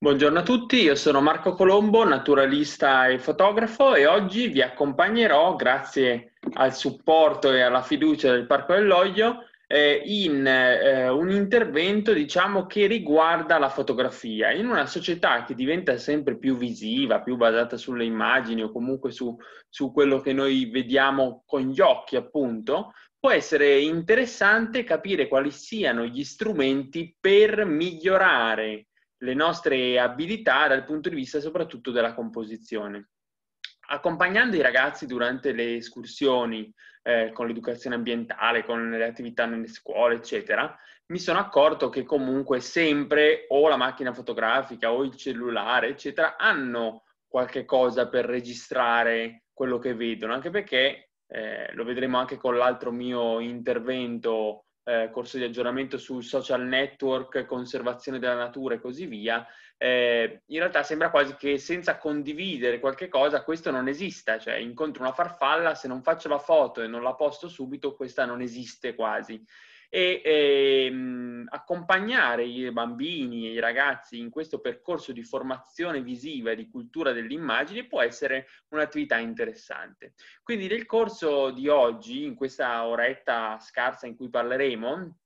Buongiorno a tutti, io sono Marco Colombo, naturalista e fotografo e oggi vi accompagnerò, grazie al supporto e alla fiducia del Parco dell'Oglio, eh, in eh, un intervento diciamo, che riguarda la fotografia. In una società che diventa sempre più visiva, più basata sulle immagini o comunque su, su quello che noi vediamo con gli occhi, appunto, può essere interessante capire quali siano gli strumenti per migliorare le nostre abilità dal punto di vista soprattutto della composizione. Accompagnando i ragazzi durante le escursioni eh, con l'educazione ambientale, con le attività nelle scuole, eccetera, mi sono accorto che comunque sempre o la macchina fotografica o il cellulare, eccetera, hanno qualche cosa per registrare quello che vedono, anche perché eh, lo vedremo anche con l'altro mio intervento eh, corso di aggiornamento sui social network, conservazione della natura e così via, eh, in realtà sembra quasi che senza condividere qualche cosa questo non esista, cioè incontro una farfalla, se non faccio la foto e non la posto subito, questa non esiste quasi e ehm, accompagnare i bambini e i ragazzi in questo percorso di formazione visiva e di cultura dell'immagine può essere un'attività interessante. Quindi nel corso di oggi, in questa oretta scarsa in cui parleremo,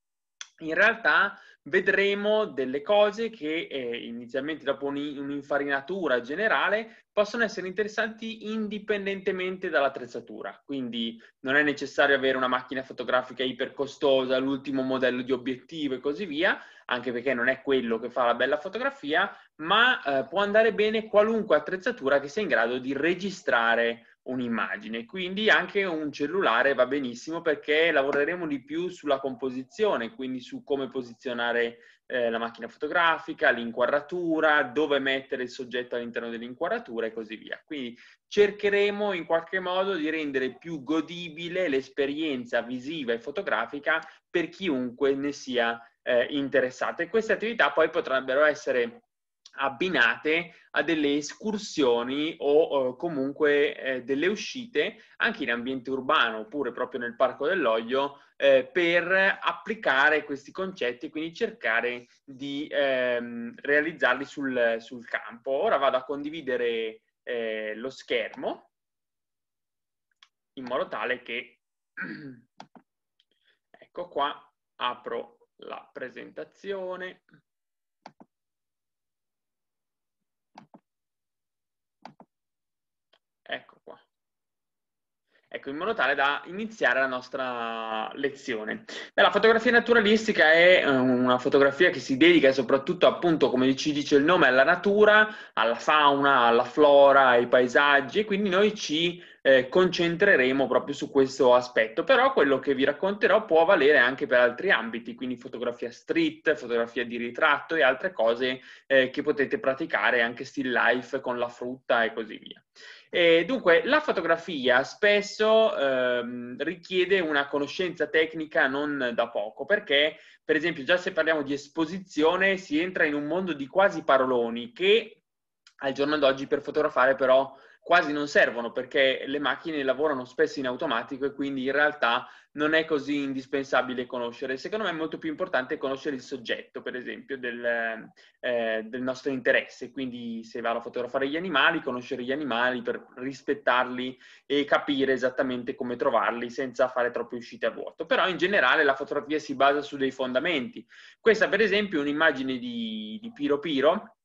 in realtà vedremo delle cose che eh, inizialmente dopo un'infarinatura generale possono essere interessanti indipendentemente dall'attrezzatura. Quindi non è necessario avere una macchina fotografica ipercostosa, l'ultimo modello di obiettivo e così via, anche perché non è quello che fa la bella fotografia, ma eh, può andare bene qualunque attrezzatura che sia in grado di registrare un'immagine. Quindi anche un cellulare va benissimo perché lavoreremo di più sulla composizione, quindi su come posizionare eh, la macchina fotografica, l'inquadratura, dove mettere il soggetto all'interno dell'inquadratura e così via. Quindi cercheremo in qualche modo di rendere più godibile l'esperienza visiva e fotografica per chiunque ne sia eh, interessato. E queste attività poi potrebbero essere abbinate a delle escursioni o eh, comunque eh, delle uscite anche in ambiente urbano oppure proprio nel Parco dell'Oglio eh, per applicare questi concetti e quindi cercare di ehm, realizzarli sul, sul, campo. Ora vado a condividere eh, lo schermo in modo tale che ecco qua apro la presentazione Ecco, in modo tale da iniziare la nostra lezione. Beh, la fotografia naturalistica è eh, una fotografia che si dedica soprattutto, appunto, come ci dice il nome, alla natura, alla fauna, alla flora, ai paesaggi e quindi noi ci eh, concentreremo proprio su questo aspetto. Però quello che vi racconterò può valere anche per altri ambiti, quindi fotografia street, fotografia di ritratto e altre cose eh, che potete praticare anche still life con la frutta e così via. E dunque, la fotografia spesso ehm, richiede una conoscenza tecnica non da poco, perché, per esempio, già se parliamo di esposizione, si entra in un mondo di quasi paroloni che al giorno d'oggi per fotografare però quasi non servono perché le macchine lavorano spesso in automatico e quindi in realtà non è così indispensabile conoscere. Secondo me è molto più importante conoscere il soggetto, per esempio, del, eh, del nostro interesse. Quindi se vado a fotografare gli animali, conoscere gli animali per rispettarli e capire esattamente come trovarli senza fare troppe uscite a vuoto. Però in generale la fotografia si basa su dei fondamenti. Questa, per esempio, è un'immagine di, di Piro Piro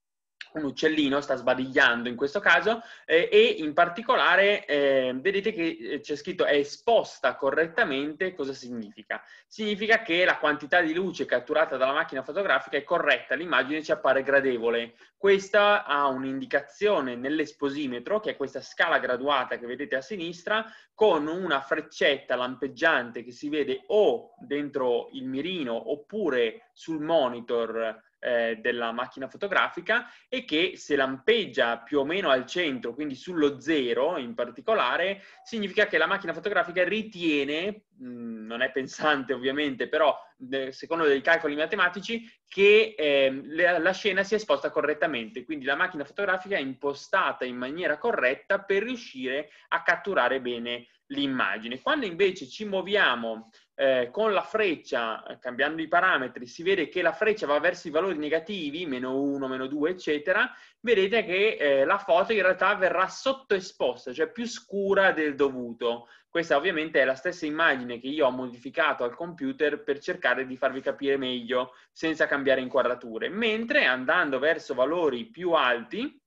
un uccellino sta sbadigliando in questo caso eh, e in particolare eh, vedete che eh, c'è scritto è esposta correttamente cosa significa? Significa che la quantità di luce catturata dalla macchina fotografica è corretta, l'immagine ci appare gradevole. Questa ha un'indicazione nell'esposimetro che è questa scala graduata che vedete a sinistra con una freccetta lampeggiante che si vede o dentro il mirino oppure sul monitor eh, della macchina fotografica e che se lampeggia più o meno al centro, quindi sullo zero in particolare, significa che la macchina fotografica ritiene, mh, mm, non è pensante ovviamente, però secondo dei calcoli matematici, che eh, la, la scena sia esposta correttamente. Quindi la macchina fotografica è impostata in maniera corretta per riuscire a catturare bene l'immagine. Quando invece ci muoviamo eh, con la freccia, eh, cambiando i parametri, si vede che la freccia va verso i valori negativi, meno 1, meno 2, eccetera, vedete che eh, la foto in realtà verrà sottoesposta, cioè più scura del dovuto. Questa ovviamente è la stessa immagine che io ho modificato al computer per cercare di farvi capire meglio senza cambiare inquadrature, mentre andando verso valori più alti,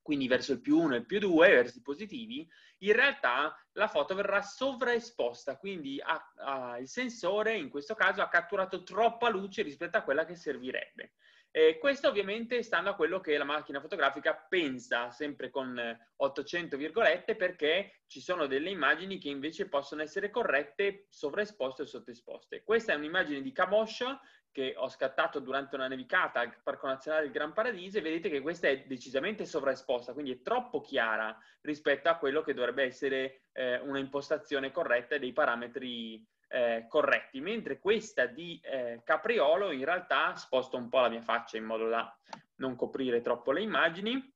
quindi verso il più 1 e il più 2, verso i positivi, in realtà la foto verrà sovraesposta, quindi a, a, il sensore in questo caso ha catturato troppa luce rispetto a quella che servirebbe. E questo ovviamente stando a quello che la macchina fotografica pensa, sempre con 800 eh, virgolette, perché ci sono delle immagini che invece possono essere corrette, sovraesposte o sottoesposte. Questa è un'immagine di Camoscia che ho scattato durante una nevicata al Parco Nazionale del Gran Paradiso e vedete che questa è decisamente sovraesposta, quindi è troppo chiara rispetto a quello che dovrebbe essere eh, una impostazione corretta e dei parametri eh, corretti, mentre questa di eh, Capriolo in realtà sposto un po' la mia faccia in modo da non coprire troppo le immagini.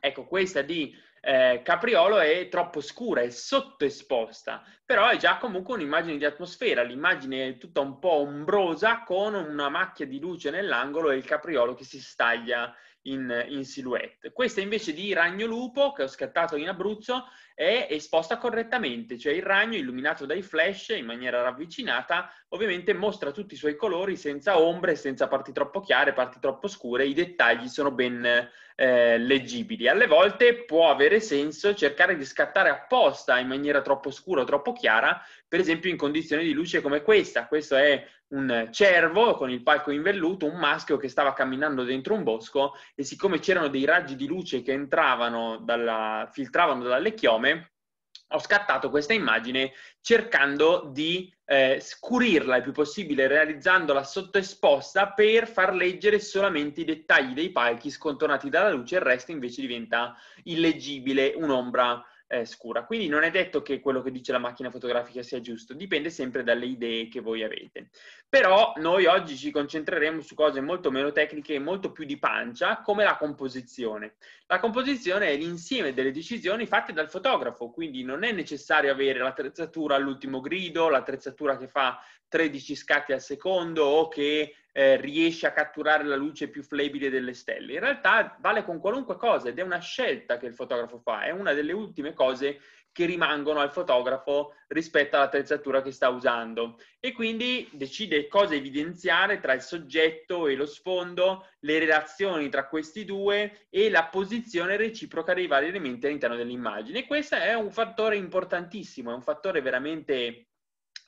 Ecco, questa di eh, Capriolo è troppo scura, è sottoesposta, però è già comunque un'immagine di atmosfera, l'immagine è tutta un po' ombrosa con una macchia di luce nell'angolo e il Capriolo che si staglia in, in silhouette. Questa invece di Ragno Lupo che ho scattato in Abruzzo è esposta correttamente, cioè il ragno illuminato dai flash in maniera ravvicinata ovviamente mostra tutti i suoi colori senza ombre, senza parti troppo chiare, parti troppo scure, i dettagli sono ben eh, leggibili. Alle volte può avere senso cercare di scattare apposta in maniera troppo scura o troppo chiara, per esempio in condizioni di luce come questa. Questo è un cervo con il palco in velluto, un maschio che stava camminando dentro un bosco e siccome c'erano dei raggi di luce che entravano dalla, filtravano dalle chiome, lezione ho scattato questa immagine cercando di eh, scurirla il più possibile, realizzandola sottoesposta per far leggere solamente i dettagli dei palchi scontornati dalla luce, il resto invece diventa illeggibile, un'ombra eh, scura. Quindi non è detto che quello che dice la macchina fotografica sia giusto, dipende sempre dalle idee che voi avete. Però noi oggi ci concentreremo su cose molto meno tecniche e molto più di pancia, come la composizione. La composizione è l'insieme delle decisioni fatte dal fotografo, quindi non è necessario avere l'attrezzatura all'ultimo grido, l'attrezzatura che fa 13 scatti al secondo o che eh, riesce a catturare la luce più flebile delle stelle. In realtà vale con qualunque cosa ed è una scelta che il fotografo fa, è una delle ultime cose che rimangono al fotografo rispetto all'attrezzatura che sta usando e quindi decide cosa evidenziare tra il soggetto e lo sfondo, le relazioni tra questi due e la posizione reciproca dei vari elementi all'interno dell'immagine. E questo è un fattore importantissimo, è un fattore veramente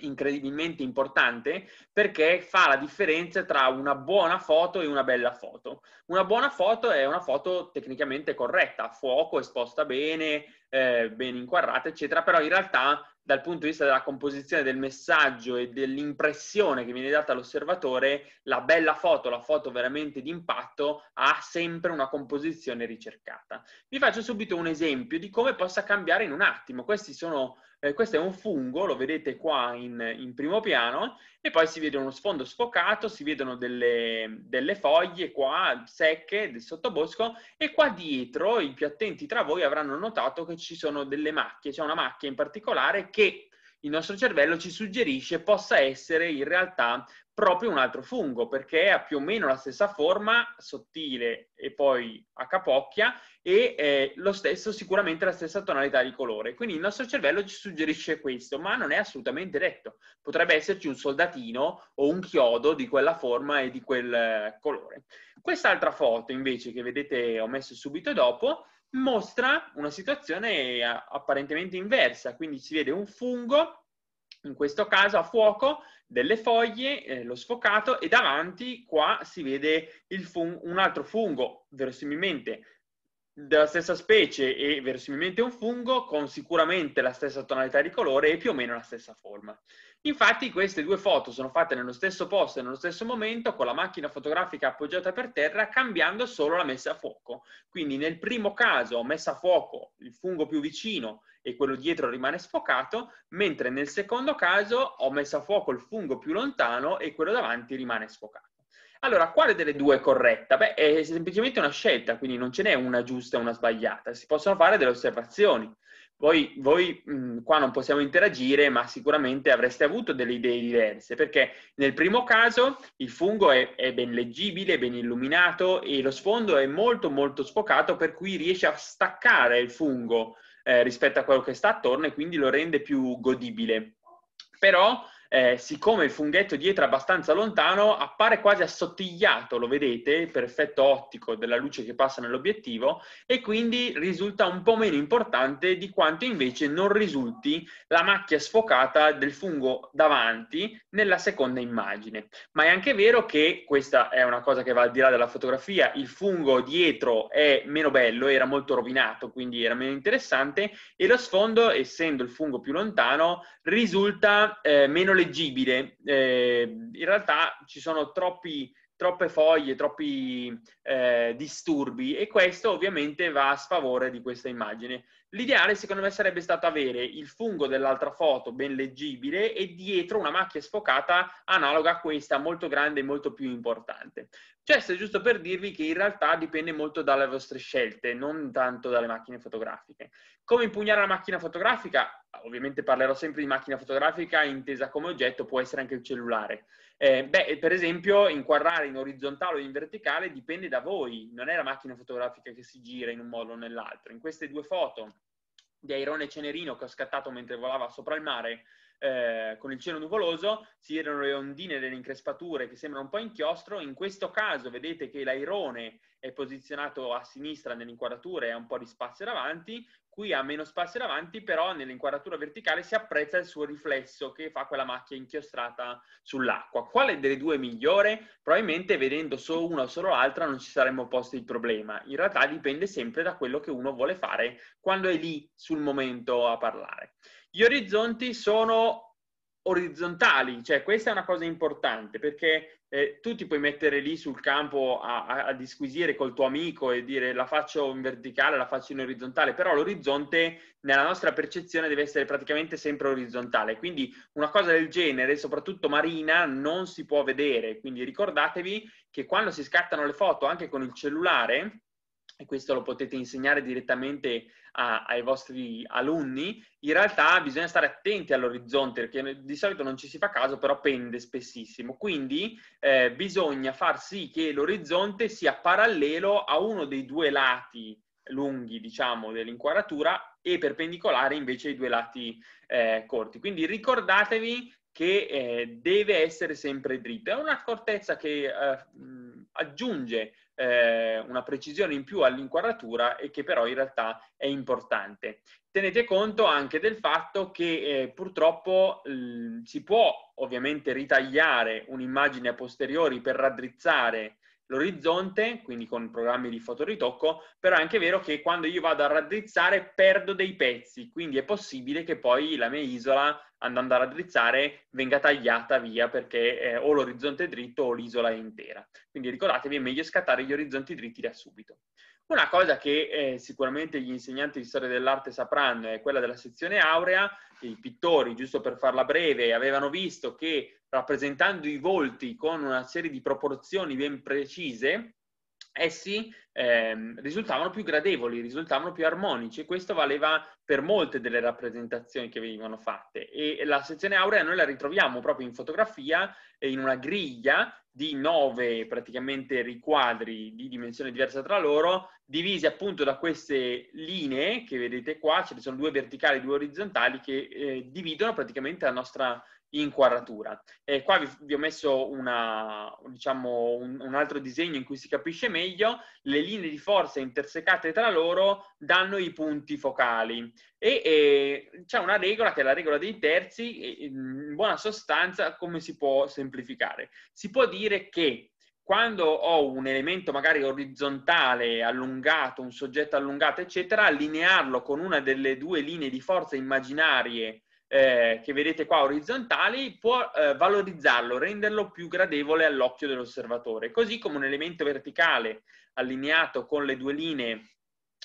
incredibilmente importante perché fa la differenza tra una buona foto e una bella foto. Una buona foto è una foto tecnicamente corretta, a fuoco, esposta bene, eh, ben inquadrata, eccetera, però in realtà dal punto di vista della composizione del messaggio e dell'impressione che viene data all'osservatore, la bella foto, la foto veramente di impatto, ha sempre una composizione ricercata. Vi faccio subito un esempio di come possa cambiare in un attimo. Questi sono eh, questo è un fungo, lo vedete qua in, in, primo piano, e poi si vede uno sfondo sfocato, si vedono delle, delle foglie qua secche del sottobosco e qua dietro i più attenti tra voi avranno notato che ci sono delle macchie, c'è una macchia in particolare che il nostro cervello ci suggerisce possa essere in realtà proprio un altro fungo perché ha più o meno la stessa forma, sottile e poi a capocchia e eh, lo stesso, sicuramente la stessa tonalità di colore. Quindi il nostro cervello ci suggerisce questo, ma non è assolutamente detto. Potrebbe esserci un soldatino o un chiodo di quella forma e di quel eh, colore. Quest'altra foto invece che vedete ho messo subito dopo mostra una situazione eh, apparentemente inversa, quindi si vede un fungo in questo caso a fuoco delle foglie, eh, lo sfocato e davanti qua si vede un altro fungo, verosimilmente della stessa specie e verosimilmente un fungo con sicuramente la stessa tonalità di colore e più o meno la stessa forma. Infatti queste due foto sono fatte nello stesso posto e nello stesso momento con la macchina fotografica appoggiata per terra cambiando solo la messa a fuoco. Quindi nel primo caso ho messo a fuoco il fungo più vicino e quello dietro rimane sfocato, mentre nel secondo caso ho messo a fuoco il fungo più lontano e quello davanti rimane sfocato. Allora, quale delle due è corretta? Beh, è semplicemente una scelta, quindi non ce n'è una giusta e una sbagliata, si possono fare delle osservazioni voi, voi mh, mm, qua non possiamo interagire, ma sicuramente avreste avuto delle idee diverse, perché nel primo caso il fungo è, è ben leggibile, ben illuminato e lo sfondo è molto molto sfocato, per cui riesce a staccare il fungo eh, rispetto a quello che sta attorno e quindi lo rende più godibile. Però eh, siccome il funghetto dietro è abbastanza lontano, appare quasi assottigliato, lo vedete, per effetto ottico della luce che passa nell'obiettivo, e quindi risulta un po' meno importante di quanto invece non risulti la macchia sfocata del fungo davanti nella seconda immagine. Ma è anche vero che questa è una cosa che va al di là della fotografia, il fungo dietro è meno bello, era molto rovinato, quindi era meno interessante, e lo sfondo, essendo il fungo più lontano, risulta eh, meno leggibile. Eh, in realtà ci sono troppi troppe foglie, troppi eh, disturbi e questo ovviamente va a sfavore di questa immagine. L'ideale secondo me sarebbe stato avere il fungo dell'altra foto ben leggibile e dietro una macchia sfocata analoga a questa, molto grande e molto più importante. Questo è giusto per dirvi che in realtà dipende molto dalle vostre scelte, non tanto dalle macchine fotografiche. Come impugnare la macchina fotografica? Ovviamente parlerò sempre di macchina fotografica intesa come oggetto, può essere anche il cellulare. Eh, beh, per esempio, inquadrare in orizzontale o in verticale dipende da voi, non è la macchina fotografica che si gira in un modo o nell'altro. In queste due foto di Airone Cenerino che ho scattato mentre volava sopra il mare, eh, con il cielo nuvoloso si vedono le ondine delle increspature che sembrano un po' inchiostro. In questo caso vedete che l'airone è posizionato a sinistra nell'inquadratura e ha un po' di spazio davanti. Qui ha meno spazio davanti, però nell'inquadratura verticale si apprezza il suo riflesso che fa quella macchia inchiostrata sull'acqua. Quale delle due è migliore? Probabilmente vedendo solo una o solo l'altra non ci saremmo posti il problema. In realtà dipende sempre da quello che uno vuole fare quando è lì sul momento a parlare. Gli orizzonti sono orizzontali, cioè questa è una cosa importante perché eh, tu ti puoi mettere lì sul campo a, a, a, disquisire col tuo amico e dire la faccio in verticale, la faccio in orizzontale, però l'orizzonte nella nostra percezione deve essere praticamente sempre orizzontale, quindi una cosa del genere, soprattutto marina, non si può vedere, quindi ricordatevi che quando si scattano le foto anche con il cellulare, e questo lo potete insegnare direttamente a, ai vostri alunni, in realtà bisogna stare attenti all'orizzonte perché di solito non ci si fa caso, però pende spessissimo. Quindi eh, bisogna far sì che l'orizzonte sia parallelo a uno dei due lati lunghi, diciamo, dell'inquadratura e perpendicolare invece ai due lati eh, corti. Quindi ricordatevi che eh, deve essere sempre dritto. È un'accortezza che eh, aggiunge eh, una precisione in più all'inquadratura e che però in realtà è importante. Tenete conto anche del fatto che eh, purtroppo eh, si può ovviamente ritagliare un'immagine a posteriori per raddrizzare l'orizzonte, quindi con programmi di fotoritocco, però è anche vero che quando io vado a raddrizzare perdo dei pezzi, quindi è possibile che poi la mia isola andando a raddrizzare venga tagliata via perché eh, o l'orizzonte è dritto o l'isola è intera. Quindi ricordatevi, è meglio scattare gli orizzonti dritti da subito. Una cosa che eh, sicuramente gli insegnanti di storia dell'arte sapranno è quella della sezione aurea. I pittori, giusto per farla breve, avevano visto che rappresentando i volti con una serie di proporzioni ben precise, essi eh ehm, risultavano più gradevoli, risultavano più armonici e questo valeva per molte delle rappresentazioni che venivano fatte e la sezione aurea noi la ritroviamo proprio in fotografia in una griglia di nove praticamente riquadri di dimensione diversa tra loro, divisi appunto da queste linee che vedete qua, ce ne sono due verticali e due orizzontali che eh, dividono praticamente la nostra inquadratura. E qua vi, vi ho messo una, diciamo, un, un, altro disegno in cui si capisce meglio, le linee di forza intersecate tra loro danno i punti focali e, e c'è una regola che è la regola dei terzi, in buona sostanza come si può semplificare? Si può dire che quando ho un elemento magari orizzontale, allungato, un soggetto allungato, eccetera, allinearlo con una delle due linee di forza immaginarie eh, che vedete qua orizzontali può eh, valorizzarlo, renderlo più gradevole all'occhio dell'osservatore, così come un elemento verticale allineato con le due linee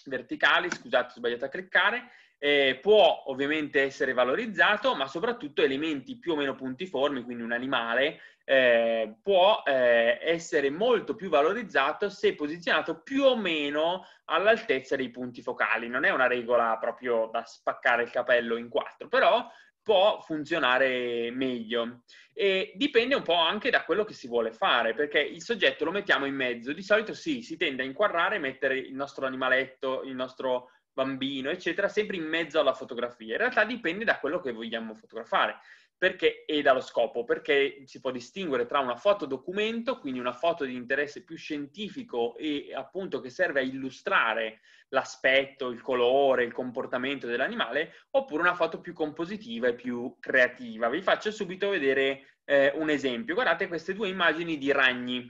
verticali, scusate ho sbagliato a cliccare, eh, può ovviamente essere valorizzato, ma soprattutto elementi più o meno puntiformi, quindi un animale, eh, può eh, essere molto più valorizzato se posizionato più o meno all'altezza dei punti focali. Non è una regola proprio da spaccare il capello in quattro, però può funzionare meglio e dipende un po' anche da quello che si vuole fare perché il soggetto lo mettiamo in mezzo di solito sì, si tende a inquadrare mettere il nostro animaletto il nostro bambino, eccetera, sempre in mezzo alla fotografia. In realtà dipende da quello che vogliamo fotografare perché, e dallo scopo, perché si può distinguere tra una foto documento, quindi una foto di interesse più scientifico e appunto che serve a illustrare l'aspetto, il colore, il comportamento dell'animale, oppure una foto più compositiva e più creativa. Vi faccio subito vedere eh, un esempio. Guardate queste due immagini di ragni.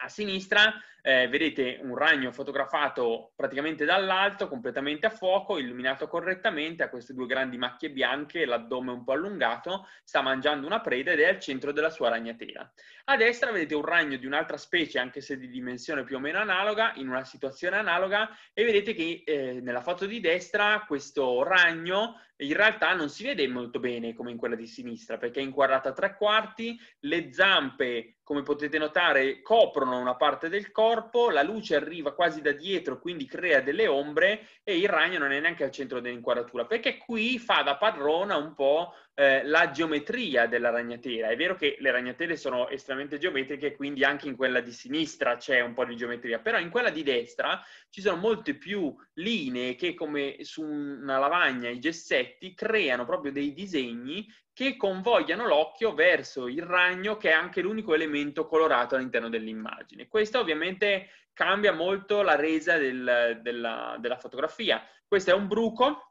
A sinistra eh, vedete un ragno fotografato praticamente dall'alto, completamente a fuoco, illuminato correttamente, ha queste due grandi macchie bianche, l'addome un po' allungato, sta mangiando una preda ed è al centro della sua ragnatela. A destra vedete un ragno di un'altra specie, anche se di dimensione più o meno analoga, in una situazione analoga, e vedete che eh, nella foto di destra questo ragno in realtà non si vede molto bene come in quella di sinistra perché è inquadrata a tre quarti, le zampe come potete notare coprono una parte del corpo corpo, la luce arriva quasi da dietro, quindi crea delle ombre e il ragno non è neanche al centro dell'inquadratura, perché qui fa da padrona un po' eh, la geometria della ragnatela. È vero che le ragnatele sono estremamente geometriche, quindi anche in quella di sinistra c'è un po' di geometria, però in quella di destra ci sono molte più linee che come su una lavagna i gessetti creano proprio dei disegni che convogliano l'occhio verso il ragno, che è anche l'unico elemento colorato all'interno dell'immagine. Questo ovviamente cambia molto la resa del, della, della fotografia. Questo è un bruco,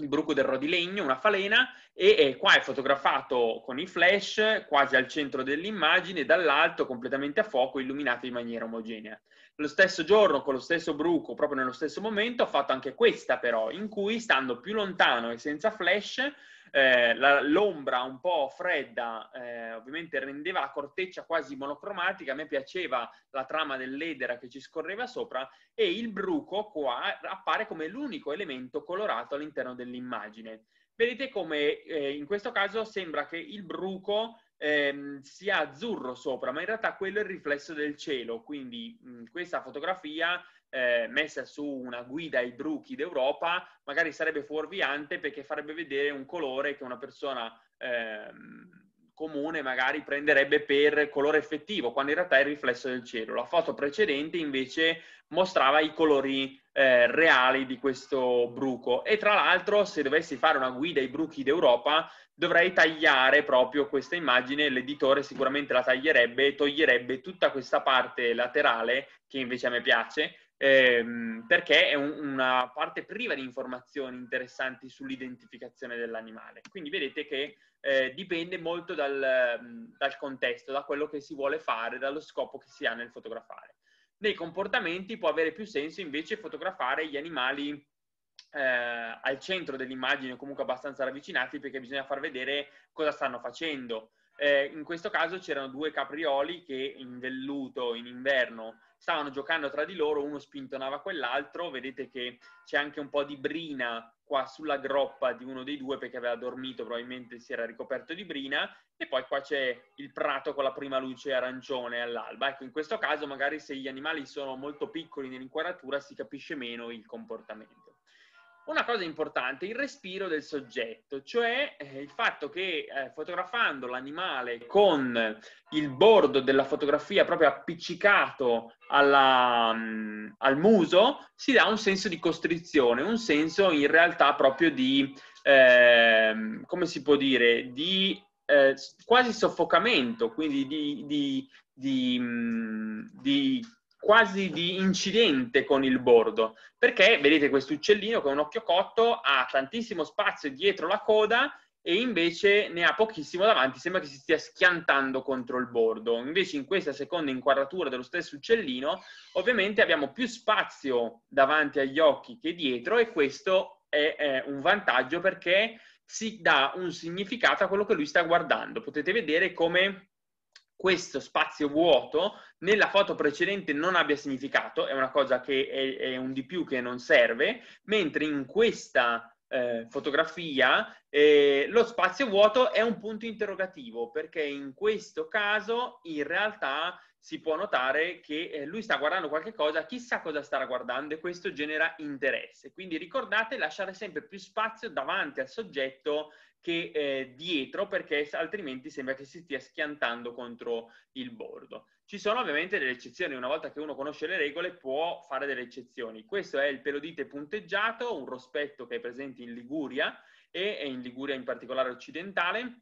il bruco del rodilegno, una falena, e, qua è fotografato con i flash quasi al centro dell'immagine, dall'alto completamente a fuoco, illuminato in maniera omogenea. Lo stesso giorno, con lo stesso bruco, proprio nello stesso momento, ho fatto anche questa però, in cui stando più lontano e senza flash, eh, la, l'ombra un po' fredda eh, ovviamente rendeva la corteccia quasi monocromatica, a me piaceva la trama dell'edera che ci scorreva sopra e il bruco qua appare come l'unico elemento colorato all'interno dell'immagine. Vedete come eh, in questo caso sembra che il bruco ehm, sia azzurro sopra, ma in realtà quello è il riflesso del cielo, quindi in questa fotografia eh, messa su una guida ai bruchi d'Europa magari sarebbe fuorviante perché farebbe vedere un colore che una persona eh, comune magari prenderebbe per colore effettivo, quando in realtà è il riflesso del cielo. La foto precedente invece mostrava i colori eh, reali di questo bruco e tra l'altro se dovessi fare una guida ai bruchi d'Europa dovrei tagliare proprio questa immagine, l'editore sicuramente la taglierebbe e toglierebbe tutta questa parte laterale che invece a me piace ehm, perché è un, una parte priva di informazioni interessanti sull'identificazione dell'animale. Quindi vedete che eh, dipende molto dal, dal contesto, da quello che si vuole fare, dallo scopo che si ha nel fotografare. Nei comportamenti può avere più senso invece fotografare gli animali eh, al centro dell'immagine o comunque abbastanza ravvicinati perché bisogna far vedere cosa stanno facendo. Eh, in questo caso c'erano due caprioli che in velluto in inverno stavano giocando tra di loro, uno spintonava quell'altro, vedete che c'è anche un po' di brina qua sulla groppa di uno dei due perché aveva dormito, probabilmente si era ricoperto di brina, e poi qua c'è il prato con la prima luce arancione all'alba. Ecco, in questo caso magari se gli animali sono molto piccoli nell'inquadratura si capisce meno il comportamento una cosa importante, il respiro del soggetto, cioè eh, il fatto che eh, fotografando l'animale con il bordo della fotografia proprio appiccicato alla, mh, mm, al muso, si dà un senso di costrizione, un senso in realtà proprio di, eh, come si può dire, di eh, quasi soffocamento, quindi di, di, di, mm, di quasi di incidente con il bordo, perché vedete questo uccellino con un occhio cotto ha tantissimo spazio dietro la coda e invece ne ha pochissimo davanti, sembra che si stia schiantando contro il bordo. Invece in questa seconda inquadratura dello stesso uccellino, ovviamente abbiamo più spazio davanti agli occhi che dietro e questo è, è un vantaggio perché si dà un significato a quello che lui sta guardando. Potete vedere come questo spazio vuoto nella foto precedente non abbia significato, è una cosa che è, è un di più che non serve, mentre in questa eh, fotografia eh, lo spazio vuoto è un punto interrogativo, perché in questo caso in realtà si può notare che eh, lui sta guardando qualcosa, chissà cosa starà guardando e questo genera interesse. Quindi ricordate, lasciare sempre più spazio davanti al soggetto che eh, dietro perché altrimenti sembra che si stia schiantando contro il bordo. Ci sono ovviamente delle eccezioni, una volta che uno conosce le regole può fare delle eccezioni. Questo è il pelodite punteggiato, un rospetto che è presente in Liguria e in Liguria in particolare occidentale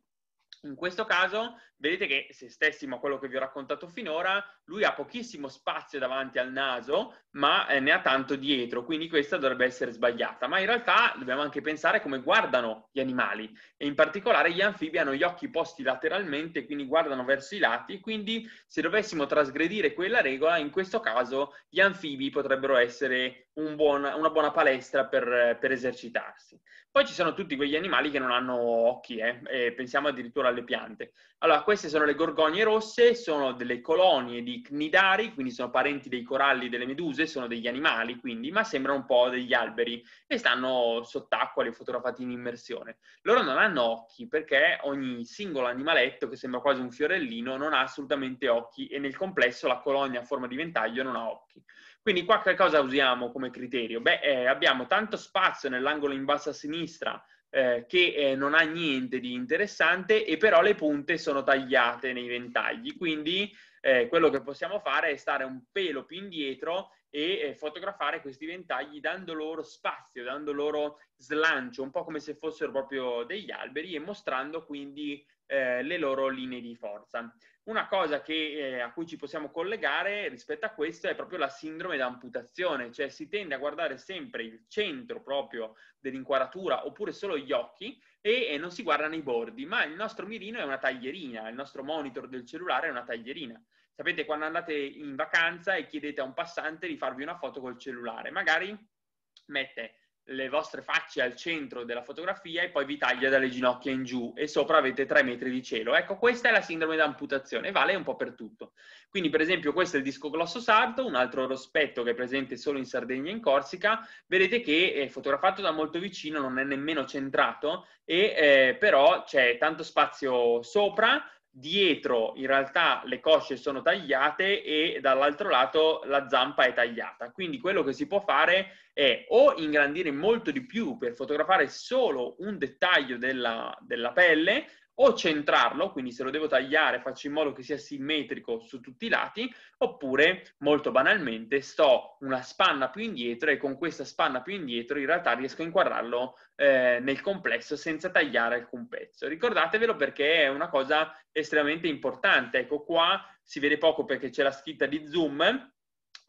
in questo caso vedete che se stessimo a quello che vi ho raccontato finora, lui ha pochissimo spazio davanti al naso, ma eh, ne ha tanto dietro, quindi questa dovrebbe essere sbagliata. Ma in realtà dobbiamo anche pensare come guardano gli animali e in particolare gli anfibi hanno gli occhi posti lateralmente, quindi guardano verso i lati quindi se dovessimo trasgredire quella regola, in questo caso gli anfibi potrebbero essere un buona, una buona palestra per, per esercitarsi. Poi ci sono tutti quegli animali che non hanno occhi, eh? e pensiamo addirittura alle piante. Allora, queste sono le gorgogne rosse, sono delle colonie di cnidari, quindi sono parenti dei coralli, delle meduse, sono degli animali quindi, ma sembrano un po' degli alberi e stanno sott'acqua, li ho fotografati in immersione. Loro non hanno occhi perché ogni singolo animaletto, che sembra quasi un fiorellino, non ha assolutamente occhi e nel complesso la colonia a forma di ventaglio non ha occhi. Quindi qua che cosa usiamo come criterio? Beh, eh, abbiamo tanto spazio nell'angolo in basso a sinistra eh, che eh, non ha niente di interessante e però le punte sono tagliate nei ventagli, quindi eh, quello che possiamo fare è stare un pelo più indietro e eh, fotografare questi ventagli dando loro spazio, dando loro slancio, un po' come se fossero proprio degli alberi e mostrando quindi eh, le loro linee di forza. Una cosa che, eh, a cui ci possiamo collegare rispetto a questo è proprio la sindrome da amputazione, cioè si tende a guardare sempre il centro proprio dell'inquadratura oppure solo gli occhi e, e non si guardano i bordi, ma il nostro mirino è una taglierina, il nostro monitor del cellulare è una taglierina. Sapete quando andate in vacanza e chiedete a un passante di farvi una foto col cellulare, magari mette le vostre facce al centro della fotografia e poi vi taglia dalle ginocchia in giù e sopra avete 3 metri di cielo. Ecco, questa è la sindrome da amputazione, vale un po' per tutto. Quindi, per esempio, questo è il disco glosso sardo, un altro rospetto che è presente solo in Sardegna e in Corsica. Vedete che è eh, fotografato da molto vicino, non è nemmeno centrato, e eh, però c'è tanto spazio sopra dietro in realtà le cosce sono tagliate e dall'altro lato la zampa è tagliata. Quindi quello che si può fare è o ingrandire molto di più per fotografare solo un dettaglio della, della pelle, o centrarlo, quindi se lo devo tagliare faccio in modo che sia simmetrico su tutti i lati, oppure molto banalmente sto una spanna più indietro e con questa spanna più indietro in realtà riesco a inquadrarlo eh, nel complesso senza tagliare alcun pezzo. Ricordatevelo perché è una cosa estremamente importante. Ecco qua si vede poco perché c'è la scritta di zoom,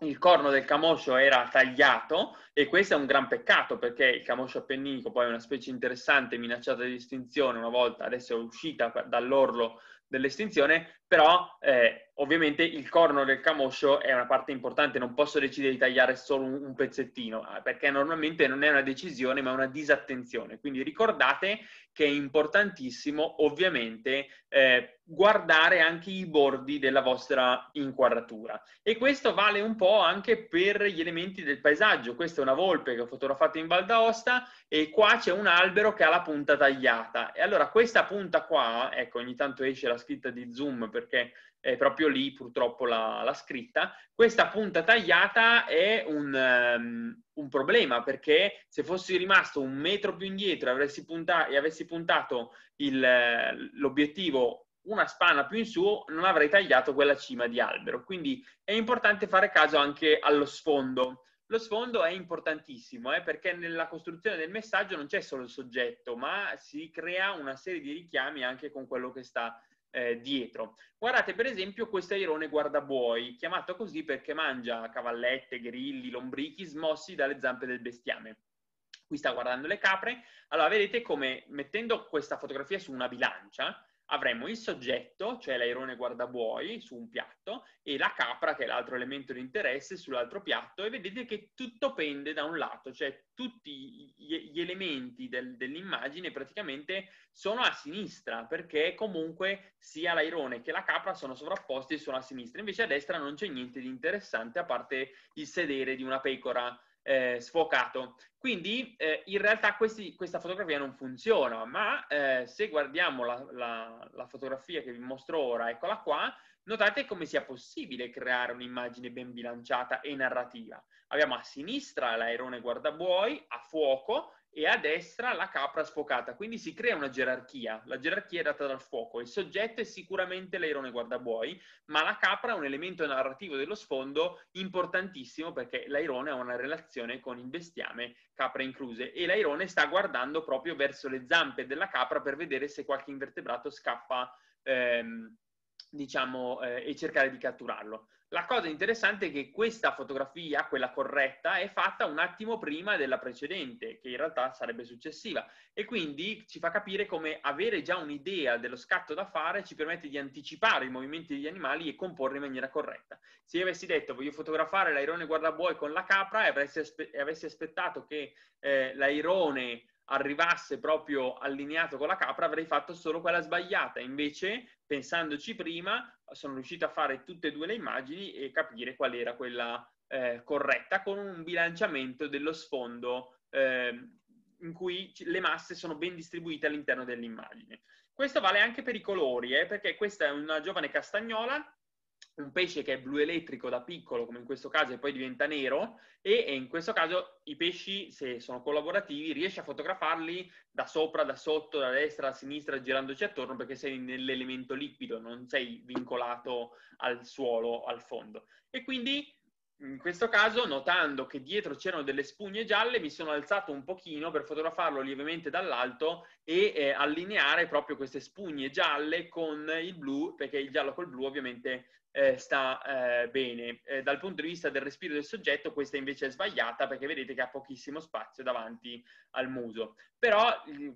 il corno del camoscio era tagliato e questo è un gran peccato perché il camoscio appenninico poi è una specie interessante minacciata di estinzione una volta, adesso è uscita dall'orlo dell'estinzione, però eh, ovviamente il corno del camoscio è una parte importante, non posso decidere di tagliare solo un, pezzettino, eh, perché normalmente non è una decisione ma una disattenzione. Quindi ricordate che è importantissimo ovviamente eh, guardare anche i bordi della vostra inquadratura e questo vale un po' anche per gli elementi del paesaggio. Questa è una volpe che ho fotografato in Val d'Aosta e qua c'è un albero che ha la punta tagliata e allora questa punta qua, ecco ogni tanto esce la scritta di zoom perché è proprio lì purtroppo la, la scritta. Questa punta tagliata è un, um, un, problema perché se fossi rimasto un metro più indietro e avessi, punta- e avessi puntato il, l'obiettivo una spana più in su, non avrei tagliato quella cima di albero. Quindi è importante fare caso anche allo sfondo. Lo sfondo è importantissimo eh, perché nella costruzione del messaggio non c'è solo il soggetto, ma si crea una serie di richiami anche con quello che sta eh, dietro. Guardate per esempio questo airone guardabuoi, chiamato così perché mangia cavallette, grilli, lombrichi smossi dalle zampe del bestiame. Qui sta guardando le capre. Allora vedete come mettendo questa fotografia su una bilancia, avremmo il soggetto, cioè l'airone guardabuoi, su un piatto, e la capra, che è l'altro elemento di interesse, sull'altro piatto, e vedete che tutto pende da un lato, cioè tutti gli elementi del, dell'immagine praticamente sono a sinistra, perché comunque sia l'airone che la capra sono sovrapposti e sono a sinistra, invece a destra non c'è niente di interessante, a parte il sedere di una pecora eh, sfocato. Quindi eh, in realtà questi, questa fotografia non funziona, ma eh, se guardiamo la, la, la, fotografia che vi mostro ora, eccola qua, notate come sia possibile creare un'immagine ben bilanciata e narrativa. Abbiamo a sinistra l'aerone guardabuoi a fuoco, e a destra la capra sfocata. Quindi si crea una gerarchia. La gerarchia è data dal fuoco. Il soggetto è sicuramente l'airone guardabuoi, ma la capra è un elemento narrativo dello sfondo importantissimo perché l'airone ha una relazione con il bestiame, capra incluse, e l'airone sta guardando proprio verso le zampe della capra per vedere se qualche invertebrato scappa, ehm, diciamo, eh, e cercare di catturarlo. La cosa interessante è che questa fotografia, quella corretta, è fatta un attimo prima della precedente, che in realtà sarebbe successiva, e quindi ci fa capire come avere già un'idea dello scatto da fare ci permette di anticipare i movimenti degli animali e comporre in maniera corretta. Se io avessi detto voglio fotografare l'airone guardabuoi con la capra e avessi, aspe- avessi aspettato che eh, l'airone arrivasse proprio allineato con la capra, avrei fatto solo quella sbagliata. Invece, pensandoci prima, sono riuscito a fare tutte e due le immagini e capire qual era quella eh, corretta con un bilanciamento dello sfondo eh, in cui le masse sono ben distribuite all'interno dell'immagine. Questo vale anche per i colori, eh, perché questa è una giovane castagnola un pesce che è blu elettrico da piccolo, come in questo caso, e poi diventa nero, e, e, in questo caso i pesci, se sono collaborativi, riesce a fotografarli da sopra, da sotto, da destra, da sinistra, girandoci attorno, perché sei nell'elemento liquido, non sei vincolato al suolo, al fondo. E quindi, in questo caso, notando che dietro c'erano delle spugne gialle, mi sono alzato un pochino per fotografarlo lievemente dall'alto e eh, allineare proprio queste spugne gialle con il blu, perché il giallo col blu ovviamente eh, sta eh, bene. Eh, dal punto di vista del respiro del soggetto questa invece è sbagliata perché vedete che ha pochissimo spazio davanti al muso. Però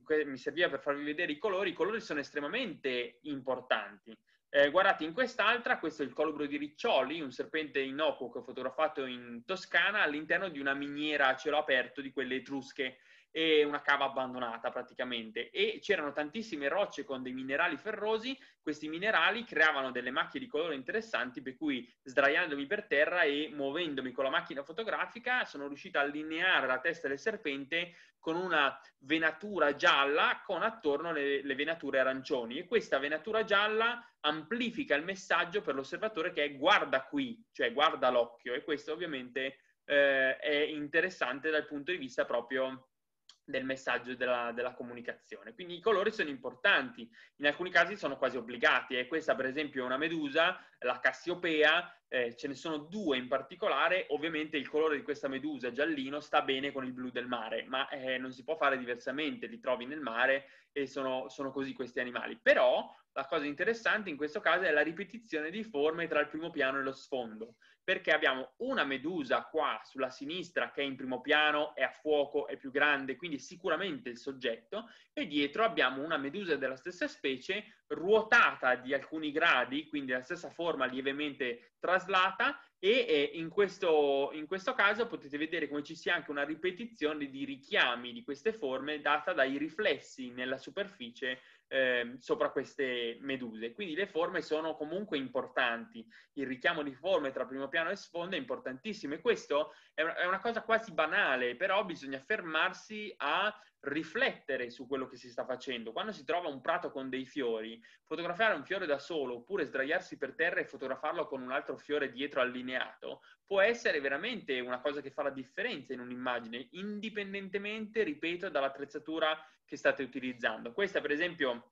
eh, mi serviva per farvi vedere i colori, i colori sono estremamente importanti. Eh, guardate in quest'altra, questo è il colubro di Riccioli, un serpente innocuo che ho fotografato in Toscana all'interno di una miniera a cielo aperto di quelle etrusche e una cava abbandonata praticamente e c'erano tantissime rocce con dei minerali ferrosi, questi minerali creavano delle macchie di colore interessanti per cui sdraiandomi per terra e muovendomi con la macchina fotografica sono riuscito a allineare la testa del serpente con una venatura gialla con attorno le, le venature arancioni e questa venatura gialla amplifica il messaggio per l'osservatore che è guarda qui, cioè guarda l'occhio e questo ovviamente eh, è interessante dal punto di vista proprio del messaggio della, della, comunicazione. Quindi i colori sono importanti, in alcuni casi sono quasi obbligati e questa per esempio è una medusa, la Cassiopea, eh, ce ne sono due in particolare, ovviamente il colore di questa medusa giallino sta bene con il blu del mare, ma eh, non si può fare diversamente, li trovi nel mare e sono, sono così questi animali. Però la cosa interessante in questo caso è la ripetizione di forme tra il primo piano e lo sfondo perché abbiamo una medusa qua sulla sinistra che è in primo piano, è a fuoco, è più grande, quindi è sicuramente il soggetto, e dietro abbiamo una medusa della stessa specie ruotata di alcuni gradi, quindi la stessa forma lievemente traslata, e in questo, in questo caso potete vedere come ci sia anche una ripetizione di richiami di queste forme data dai riflessi nella superficie eh, sopra queste meduse. Quindi le forme sono comunque importanti. Il richiamo di forme tra primo piano e sfondo è importantissimo e questo è una cosa quasi banale, però bisogna fermarsi a riflettere su quello che si sta facendo. Quando si trova un prato con dei fiori, fotografare un fiore da solo oppure sdraiarsi per terra e fotografarlo con un altro fiore dietro allineato può essere veramente una cosa che fa la differenza in un'immagine, indipendentemente, ripeto, dall'attrezzatura che state utilizzando. Questa, per esempio,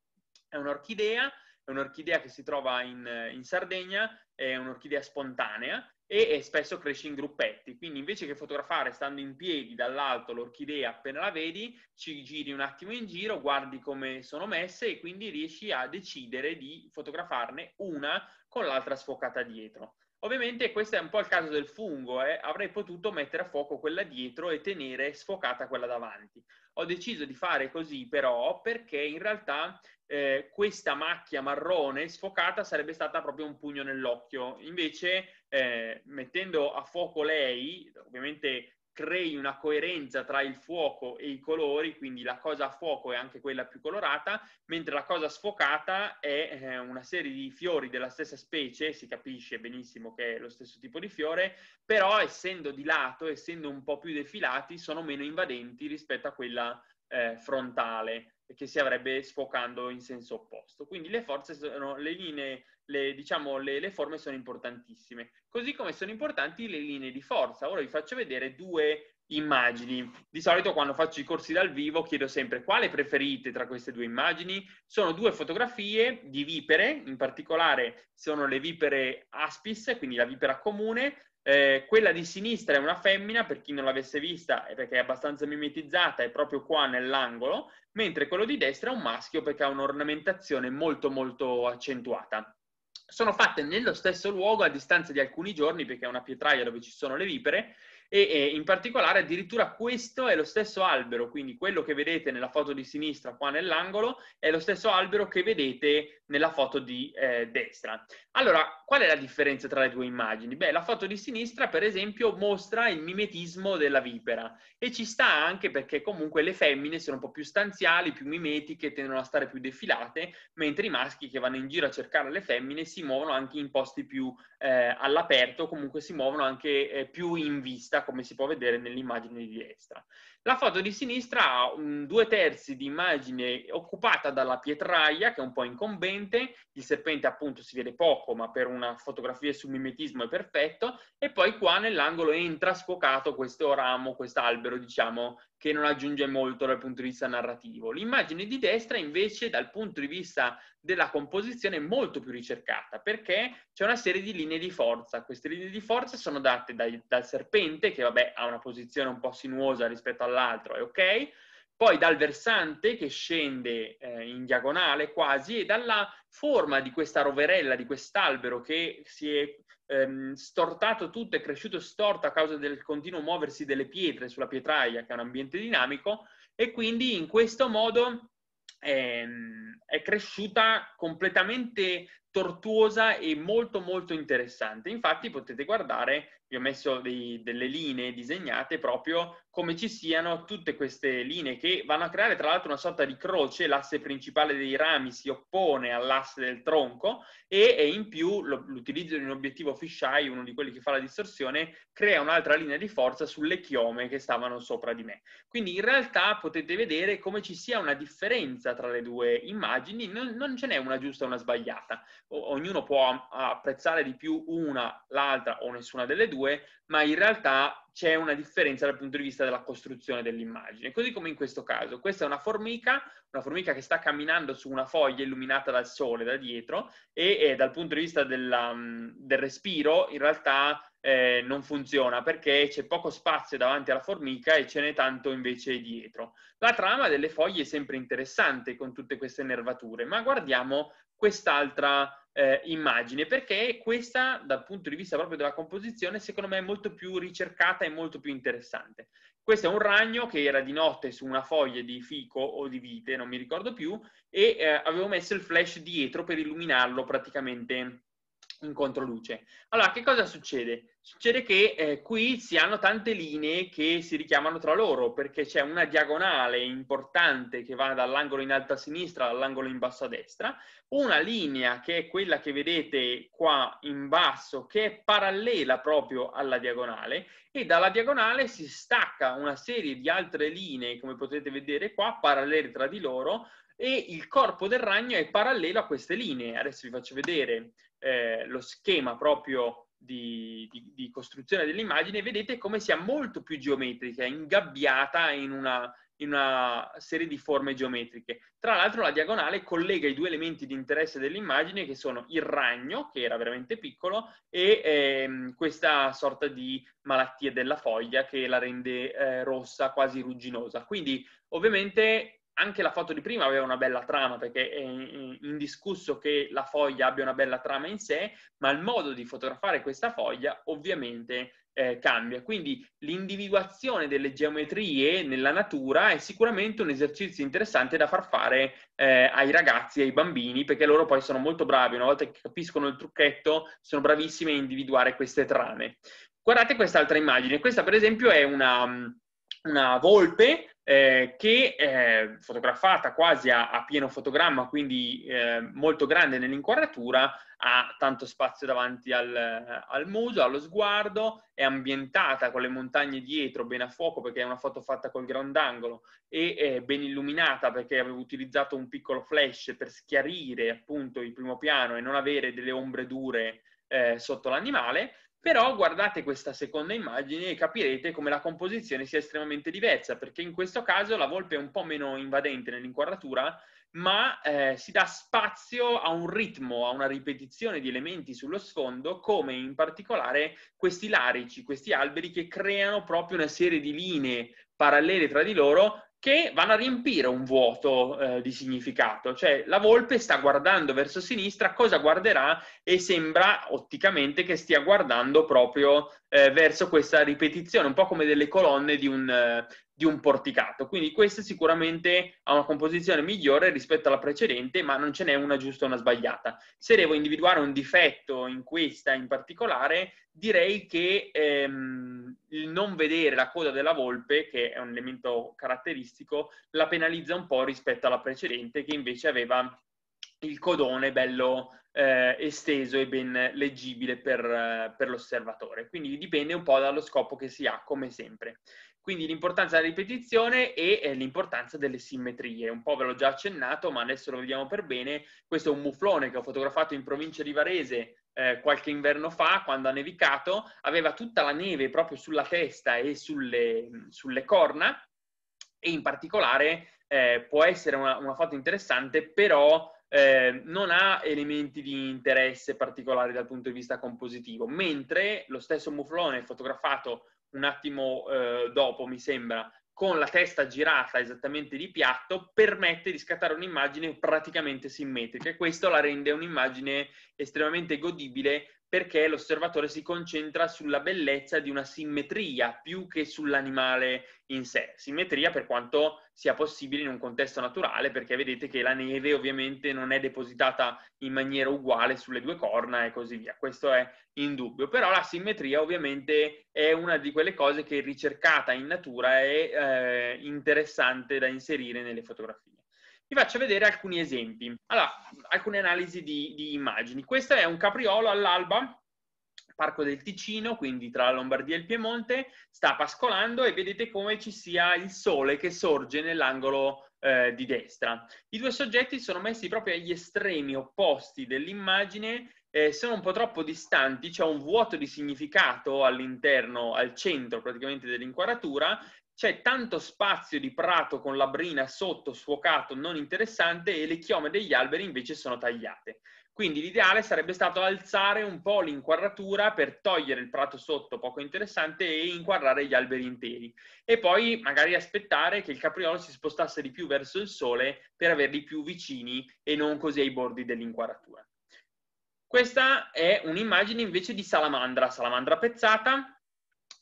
è un'orchidea, è un'orchidea che si trova in, in Sardegna, è un'orchidea spontanea e, spesso cresce in gruppetti. Quindi invece che fotografare stando in piedi dall'alto l'orchidea appena la vedi, ci giri un attimo in giro, guardi come sono messe e quindi riesci a decidere di fotografarne una con l'altra sfocata dietro. Ovviamente questo è un po' il caso del fungo, eh? avrei potuto mettere a fuoco quella dietro e tenere sfocata quella davanti. Ho deciso di fare così però perché in realtà eh, questa macchia marrone sfocata sarebbe stata proprio un pugno nell'occhio. Invece, eh, mettendo a fuoco lei, ovviamente crei una coerenza tra il fuoco e i colori, quindi la cosa a fuoco è anche quella più colorata, mentre la cosa sfocata è eh, una serie di fiori della stessa specie, si capisce benissimo che è lo stesso tipo di fiore, però essendo di lato, essendo un po' più defilati, sono meno invadenti rispetto a quella eh, frontale che si avrebbe sfocando in senso opposto. Quindi le forze sono, le linee, le, diciamo, le, le forme sono importantissime, così come sono importanti le linee di forza. Ora vi faccio vedere due immagini. Di solito quando faccio i corsi dal vivo chiedo sempre quale preferite tra queste due immagini. Sono due fotografie di vipere, in particolare sono le vipere aspis, quindi la vipera comune, eh, quella di sinistra è una femmina, per chi non l'avesse vista, perché è abbastanza mimetizzata, è proprio qua nell'angolo, mentre quello di destra è un maschio perché ha un'ornamentazione molto molto accentuata. Sono fatte nello stesso luogo a distanza di alcuni giorni perché è una pietraia dove ci sono le vipere e, e in particolare addirittura questo è lo stesso albero, quindi quello che vedete nella foto di sinistra qua nell'angolo è lo stesso albero che vedete nella foto di eh, destra. Allora, qual è la differenza tra le due immagini? Beh, la foto di sinistra per esempio mostra il mimetismo della vipera e ci sta anche perché comunque le femmine sono un po' più stanziali, più mimetiche, tendono a stare più defilate, mentre i maschi che vanno in giro a cercare le femmine si muovono anche in posti più eh, all'aperto, comunque si muovono anche eh, più in vista come si può vedere nell'immagine di destra. La foto di sinistra ha um, due terzi di immagine occupata dalla pietraia, che è un po' incombente, il serpente appunto si vede poco, ma per una fotografia sul mimetismo è perfetto, e poi qua nell'angolo entra sfocato questo ramo, quest'albero, diciamo, che non aggiunge molto dal punto di vista narrativo. L'immagine di destra invece dal punto di vista della composizione è molto più ricercata, perché c'è una serie di linee di forza. Queste linee di forza sono date dai, dal serpente, che vabbè ha una posizione un po' sinuosa rispetto alla all'altro, è ok? Poi dal versante che scende eh, in diagonale quasi e dalla forma di questa roverella, di quest'albero che si è ehm, stortato tutto, è cresciuto storto a causa del continuo muoversi delle pietre sulla pietraia, che è un ambiente dinamico, e quindi in questo modo ehm, è cresciuta completamente tortuosa e molto molto interessante. Infatti potete guardare, vi ho messo dei, delle linee disegnate proprio come ci siano tutte queste linee che vanno a creare tra l'altro una sorta di croce, l'asse principale dei rami si oppone all'asse del tronco e, e in più lo, l'utilizzo di un obiettivo fisheye, uno di quelli che fa la distorsione, crea un'altra linea di forza sulle chiome che stavano sopra di me. Quindi in realtà potete vedere come ci sia una differenza tra le due immagini, non, non ce n'è una giusta e una sbagliata ognuno può apprezzare di più una, l'altra o nessuna delle due, ma in realtà c'è una differenza dal punto di vista della costruzione dell'immagine. Così come in questo caso, questa è una formica, una formica che sta camminando su una foglia illuminata dal sole da dietro e, e dal punto di vista della, mm, del respiro in realtà eh, non funziona perché c'è poco spazio davanti alla formica e ce n'è tanto invece dietro. La trama delle foglie è sempre interessante con tutte queste nervature, ma guardiamo quest'altra eh, immagine, perché questa dal punto di vista proprio della composizione secondo me è molto più ricercata e molto più interessante. Questo è un ragno che era di notte su una foglia di fico o di vite, non mi ricordo più, e eh, avevo messo il flash dietro per illuminarlo praticamente in controluce. Allora, che cosa succede? Succede che eh, qui si hanno tante linee che si richiamano tra loro, perché c'è una diagonale importante che va dall'angolo in alto a sinistra all'angolo in basso a destra, una linea che è quella che vedete qua in basso, che è parallela proprio alla diagonale, e dalla diagonale si stacca una serie di altre linee, come potete vedere qua, parallele tra di loro, e il corpo del ragno è parallelo a queste linee. Adesso vi faccio vedere eh, lo schema proprio di, di, di costruzione dell'immagine, vedete come sia molto più geometrica, ingabbiata in una, in una serie di forme geometriche. Tra l'altro la diagonale collega i due elementi di interesse dell'immagine che sono il ragno, che era veramente piccolo, e ehm, questa sorta di malattia della foglia che la rende eh, rossa, quasi rugginosa. Quindi ovviamente anche la foto di prima aveva una bella trama, perché è indiscusso che la foglia abbia una bella trama in sé, ma il modo di fotografare questa foglia ovviamente eh, cambia. Quindi l'individuazione delle geometrie nella natura è sicuramente un esercizio interessante da far fare eh, ai ragazzi e ai bambini, perché loro poi sono molto bravi, una volta che capiscono il trucchetto, sono bravissimi a individuare queste trame. Guardate quest'altra immagine, questa per esempio è una mm, una volpe eh, che eh, fotografata quasi a, a, pieno fotogramma, quindi eh, molto grande nell'inquadratura, ha tanto spazio davanti al, al, muso, allo sguardo, è ambientata con le montagne dietro, ben a fuoco perché è una foto fatta col grandangolo e eh, ben illuminata perché avevo utilizzato un piccolo flash per schiarire appunto il primo piano e non avere delle ombre dure eh, sotto l'animale però guardate questa seconda immagine e capirete come la composizione sia estremamente diversa, perché in questo caso la volpe è un po' meno invadente nell'inquadratura, ma eh, si dà spazio a un ritmo, a una ripetizione di elementi sullo sfondo, come in particolare questi larici, questi alberi che creano proprio una serie di linee parallele tra di loro che vanno a riempire un vuoto eh, di significato, cioè la volpe sta guardando verso sinistra, cosa guarderà e sembra otticamente che stia guardando proprio eh, verso questa ripetizione, un po' come delle colonne di un, eh, di un porticato. Quindi questa sicuramente ha una composizione migliore rispetto alla precedente, ma non ce n'è una giusta o una sbagliata. Se devo individuare un difetto in questa in particolare, direi che ehm, il non vedere la coda della volpe, che è un elemento caratteristico, la penalizza un po' rispetto alla precedente, che invece aveva il codone bello eh, esteso e ben leggibile per, per l'osservatore. Quindi dipende un po' dallo scopo che si ha, come sempre. Quindi l'importanza della ripetizione e eh, l'importanza delle simmetrie. Un po' ve l'ho già accennato, ma adesso lo vediamo per bene. Questo è un muflone che ho fotografato in provincia di Varese eh, qualche inverno fa, quando ha nevicato. Aveva tutta la neve proprio sulla testa e sulle, sulle corna e in particolare eh, può essere una, una foto interessante, però... Eh, non ha elementi di interesse particolari dal punto di vista compositivo, mentre lo stesso muflone fotografato un attimo eh, dopo, mi sembra, con la testa girata esattamente di piatto, permette di scattare un'immagine praticamente simmetrica e questo la rende un'immagine estremamente godibile perché l'osservatore si concentra sulla bellezza di una simmetria più che sull'animale in sé. Simmetria per quanto sia possibile in un contesto naturale, perché vedete che la neve ovviamente non è depositata in maniera uguale sulle due corna e così via. Questo è in dubbio. Però la simmetria ovviamente è una di quelle cose che ricercata in natura è eh, interessante da inserire nelle fotografie. Vi faccio vedere alcuni esempi, allora, alcune analisi di, di immagini. Questo è un capriolo all'alba, Parco del Ticino, quindi tra la Lombardia e il Piemonte, sta pascolando e vedete come ci sia il sole che sorge nell'angolo eh, di destra. I due soggetti sono messi proprio agli estremi opposti dell'immagine, eh, sono un po' troppo distanti, c'è un vuoto di significato all'interno, al centro praticamente dell'inquadratura c'è tanto spazio di prato con la brina sotto, sfocato, non interessante, e le chiome degli alberi invece sono tagliate. Quindi l'ideale sarebbe stato alzare un po' l'inquadratura per togliere il prato sotto poco interessante e inquadrare gli alberi interi. E poi magari aspettare che il capriolo si spostasse di più verso il sole per averli più vicini e non così ai bordi dell'inquadratura. Questa è un'immagine invece di salamandra, salamandra pezzata.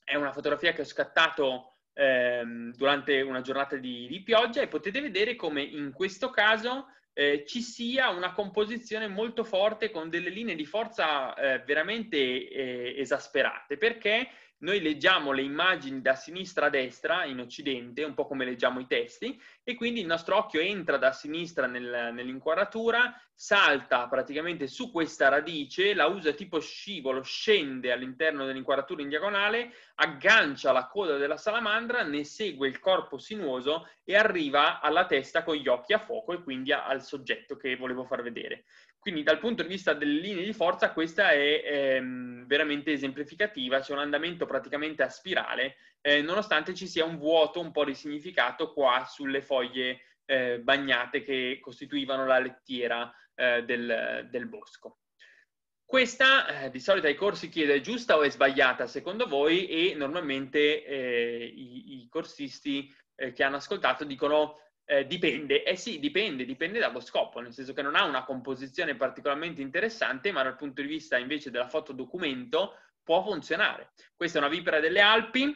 È una fotografia che ho scattato ehm, durante una giornata di, di, pioggia e potete vedere come in questo caso eh, ci sia una composizione molto forte con delle linee di forza eh, veramente eh, esasperate perché noi leggiamo le immagini da sinistra a destra in Occidente, un po' come leggiamo i testi, e quindi il nostro occhio entra da sinistra nel, nell'inquadratura, salta praticamente su questa radice, la usa tipo scivolo, scende all'interno dell'inquadratura in diagonale, aggancia la coda della salamandra, ne segue il corpo sinuoso e arriva alla testa con gli occhi a fuoco e quindi al soggetto che volevo far vedere. Quindi dal punto di vista delle linee di forza questa è ehm, veramente esemplificativa, c'è un andamento praticamente a spirale, eh, nonostante ci sia un vuoto un po' di significato qua sulle foglie eh, bagnate che costituivano la lettiera eh, del, del, bosco. Questa eh, di solito ai corsi chiede è giusta o è sbagliata secondo voi e normalmente eh, i, i, corsisti eh, che hanno ascoltato dicono eh, dipende, eh sì, dipende, dipende dallo scopo, nel senso che non ha una composizione particolarmente interessante, ma dal punto di vista invece della fotodocumento può funzionare. Questa è una vipera delle Alpi,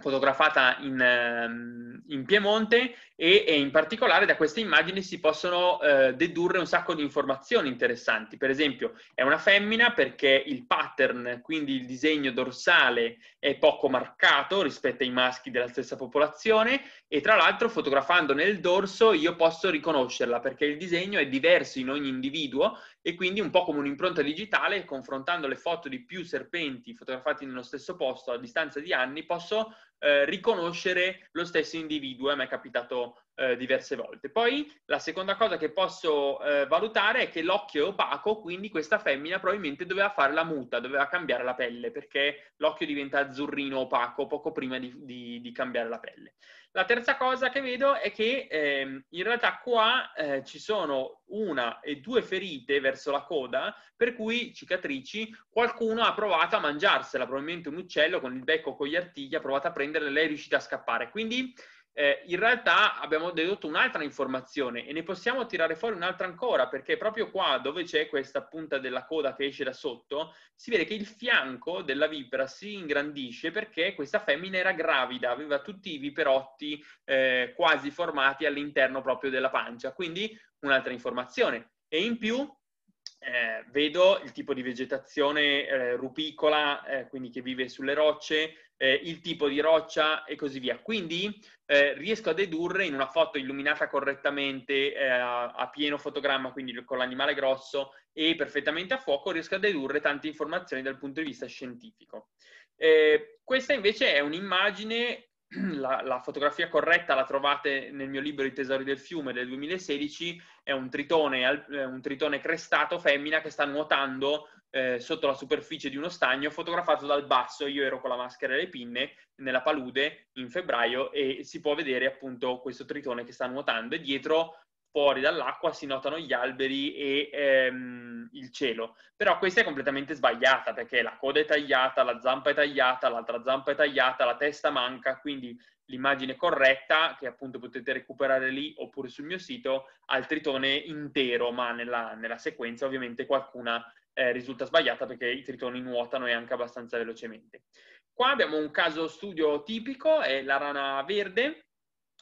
fotografata in, ehm, in Piemonte e, e in particolare da queste immagini si possono eh, dedurre un sacco di informazioni interessanti. Per esempio è una femmina perché il pattern, quindi il disegno dorsale, è poco marcato rispetto ai maschi della stessa popolazione e tra l'altro fotografando nel dorso io posso riconoscerla perché il disegno è diverso in ogni individuo e quindi un po' come un'impronta digitale, confrontando le foto di più serpenti fotografati nello stesso posto a distanza di anni, posso eh, riconoscere lo stesso individuo. A me è capitato eh, diverse volte. Poi la seconda cosa che posso eh, valutare è che l'occhio è opaco, quindi questa femmina probabilmente doveva fare la muta, doveva cambiare la pelle, perché l'occhio diventa azzurrino opaco poco prima di, di, di cambiare la pelle. La terza cosa che vedo è che eh, in realtà qua eh, ci sono una e due ferite verso la coda, per cui cicatrici, qualcuno ha provato a mangiarsela, probabilmente un uccello con il becco con gli artigli ha provato a prenderla e lei è riuscita a scappare. Quindi eh, in realtà abbiamo dedotto un'altra informazione e ne possiamo tirare fuori un'altra ancora, perché proprio qua dove c'è questa punta della coda che esce da sotto, si vede che il fianco della vipera si ingrandisce perché questa femmina era gravida, aveva tutti i viperotti eh, quasi formati all'interno proprio della pancia, quindi un'altra informazione. E in più eh, vedo il tipo di vegetazione eh, rupicola, eh, quindi che vive sulle rocce, eh, il tipo di roccia e così via. Quindi eh, riesco a dedurre in una foto illuminata correttamente eh, a pieno fotogramma, quindi con l'animale grosso e perfettamente a fuoco, riesco a dedurre tante informazioni dal punto di vista scientifico. Eh, questa invece è un'immagine, la, la, fotografia corretta la trovate nel mio libro I tesori del fiume del 2016, è un tritone, eh, un tritone crestato femmina che sta nuotando eh, sotto la superficie di uno stagno, fotografato dal basso, io ero con la maschera e le pinne nella palude in febbraio e si può vedere appunto questo tritone che sta nuotando e dietro fuori dall'acqua si notano gli alberi e ehm, il cielo. Però questa è completamente sbagliata perché la coda è tagliata, la zampa è tagliata, l'altra zampa è tagliata, la testa manca, quindi l'immagine corretta, che appunto potete recuperare lì oppure sul mio sito, ha il tritone intero, ma nella, nella sequenza ovviamente qualcuna eh, risulta sbagliata perché i tritoni nuotano e anche abbastanza velocemente. Qua abbiamo un caso studio tipico, è la rana verde,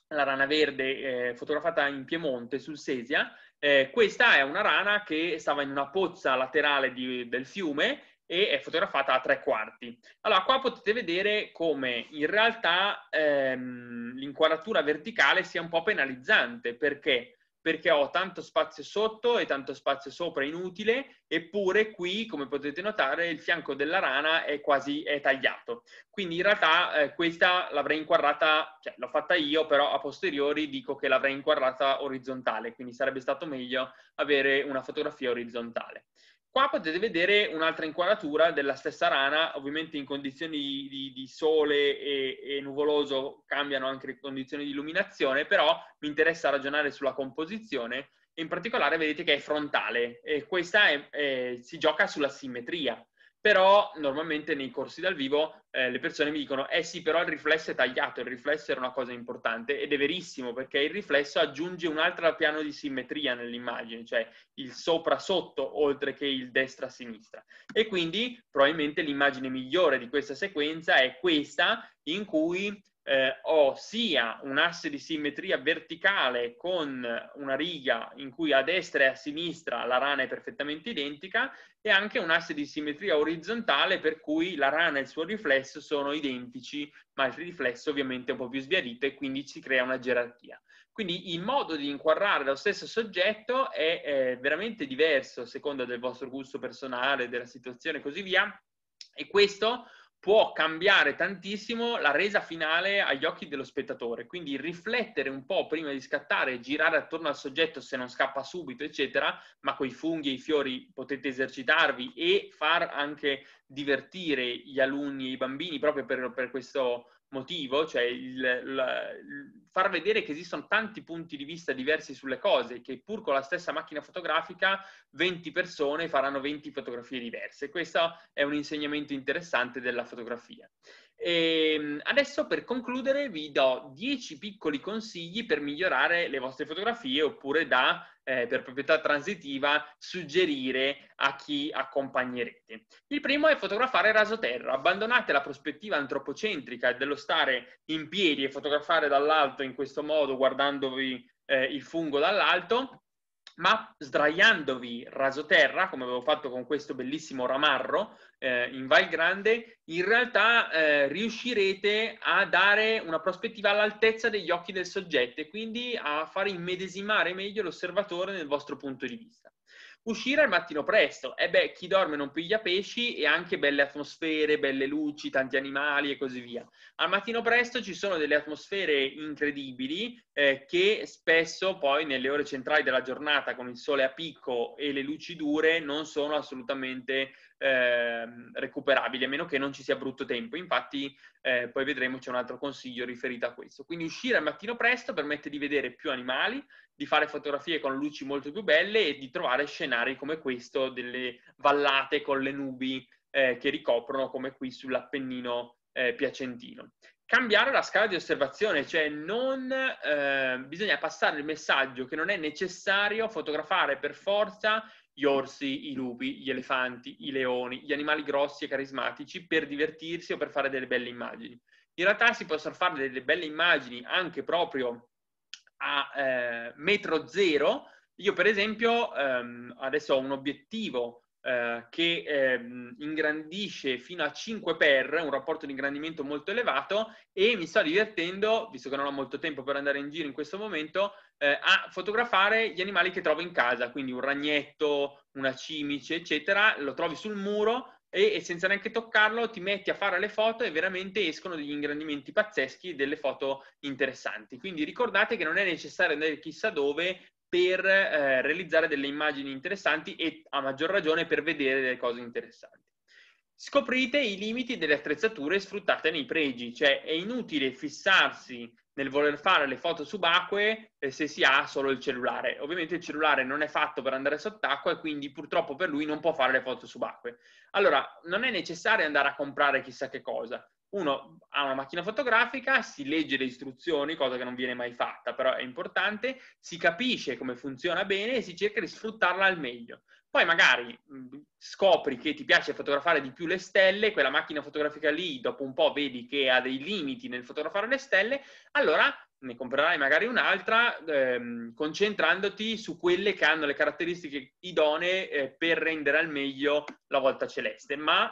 la rana verde eh, fotografata in Piemonte sul Sesia. Eh, questa è una rana che stava in una pozza laterale di, del fiume e è fotografata a tre quarti. Allora, qua potete vedere come in realtà ehm, l'inquadratura verticale sia un po' penalizzante perché perché ho tanto spazio sotto e tanto spazio sopra inutile, eppure qui, come potete notare, il fianco della rana è quasi è tagliato. Quindi in realtà eh, questa l'avrei inquadrata, cioè l'ho fatta io, però a posteriori dico che l'avrei inquadrata orizzontale, quindi sarebbe stato meglio avere una fotografia orizzontale. Qua potete vedere un'altra inquadratura della stessa rana, ovviamente in condizioni di, di sole e, e, nuvoloso cambiano anche le condizioni di illuminazione, però mi interessa ragionare sulla composizione, in particolare vedete che è frontale e questa è, eh, si gioca sulla simmetria però normalmente nei corsi dal vivo eh, le persone mi dicono eh sì però il riflesso è tagliato, il riflesso era una cosa importante ed è verissimo perché il riflesso aggiunge un altro piano di simmetria nell'immagine, cioè il sopra sotto oltre che il destra sinistra e quindi probabilmente l'immagine migliore di questa sequenza è questa in cui eh, ho sia un asse di simmetria verticale con una riga in cui a destra e a sinistra la rana è perfettamente identica e anche un asse di simmetria orizzontale per cui la rana e il suo riflesso sono identici, ma il riflesso ovviamente è un po' più sbiadito e quindi si crea una gerarchia. Quindi il modo di inquadrare lo stesso soggetto è eh, veramente diverso a seconda del vostro gusto personale, della situazione e così via. E questo può cambiare tantissimo la resa finale agli occhi dello spettatore. Quindi riflettere un po' prima di scattare, girare attorno al soggetto se non scappa subito, eccetera, ma con i funghi e i fiori potete esercitarvi e far anche divertire gli alunni e i bambini proprio per, per questo motivo, cioè il, la, il far vedere che esistono tanti punti di vista diversi sulle cose, che pur con la stessa macchina fotografica 20 persone faranno 20 fotografie diverse. Questo è un insegnamento interessante della fotografia. E ehm, adesso per concludere vi do 10 piccoli consigli per migliorare le vostre fotografie oppure da, eh, per proprietà transitiva, suggerire a chi accompagnerete. Il primo è fotografare rasoterra. Abbandonate la prospettiva antropocentrica dello stare in piedi e fotografare dall'alto in questo modo guardandovi eh, il fungo dall'alto ma sdraiandovi rasoterra, come avevo fatto con questo bellissimo ramarro eh, in Val Grande, in realtà eh, riuscirete a dare una prospettiva all'altezza degli occhi del soggetto e quindi a far immedesimare meglio l'osservatore nel vostro punto di vista uscire al mattino presto. E beh, chi dorme non piglia pesci e anche belle atmosfere, belle luci, tanti animali e così via. Al mattino presto ci sono delle atmosfere incredibili eh, che spesso poi nelle ore centrali della giornata con il sole a picco e le luci dure non sono assolutamente eh, recuperabili, a meno che non ci sia brutto tempo. Infatti, eh, poi vedremo, c'è un altro consiglio riferito a questo. Quindi uscire al mattino presto permette di vedere più animali, di fare fotografie con luci molto più belle e di trovare scenari come questo, delle vallate con le nubi eh, che ricoprono, come qui sull'Appennino eh, piacentino. Cambiare la scala di osservazione, cioè non eh, bisogna passare il messaggio che non è necessario fotografare per forza gli orsi, i lupi, gli elefanti, i leoni, gli animali grossi e carismatici per divertirsi o per fare delle belle immagini. In realtà si possono fare delle belle immagini anche proprio a eh, metro zero. Io per esempio ehm, adesso ho un obiettivo eh, che ehm, ingrandisce fino a 5 per, un rapporto di ingrandimento molto elevato e mi sto divertendo, visto che non ho molto tempo per andare in giro in questo momento, eh, a fotografare gli animali che trovo in casa, quindi un ragnetto, una cimice, eccetera, lo trovi sul muro e, e senza neanche toccarlo ti metti a fare le foto e veramente escono degli ingrandimenti pazzeschi e delle foto interessanti. Quindi ricordate che non è necessario andare chissà dove per eh, realizzare delle immagini interessanti e a maggior ragione per vedere delle cose interessanti. Scoprite i limiti delle attrezzature e sfruttatene i pregi, cioè è inutile fissarsi nel voler fare le foto subacquee eh, se si ha solo il cellulare. Ovviamente il cellulare non è fatto per andare sott'acqua e quindi purtroppo per lui non può fare le foto subacquee. Allora, non è necessario andare a comprare chissà che cosa uno ha una macchina fotografica, si legge le istruzioni, cosa che non viene mai fatta, però è importante, si capisce come funziona bene e si cerca di sfruttarla al meglio. Poi magari mm, scopri che ti piace fotografare di più le stelle, quella macchina fotografica lì dopo un po' vedi che ha dei limiti nel fotografare le stelle, allora ne comprerai magari un'altra ehm, concentrandoti su quelle che hanno le caratteristiche idonee eh, per rendere al meglio la volta celeste, ma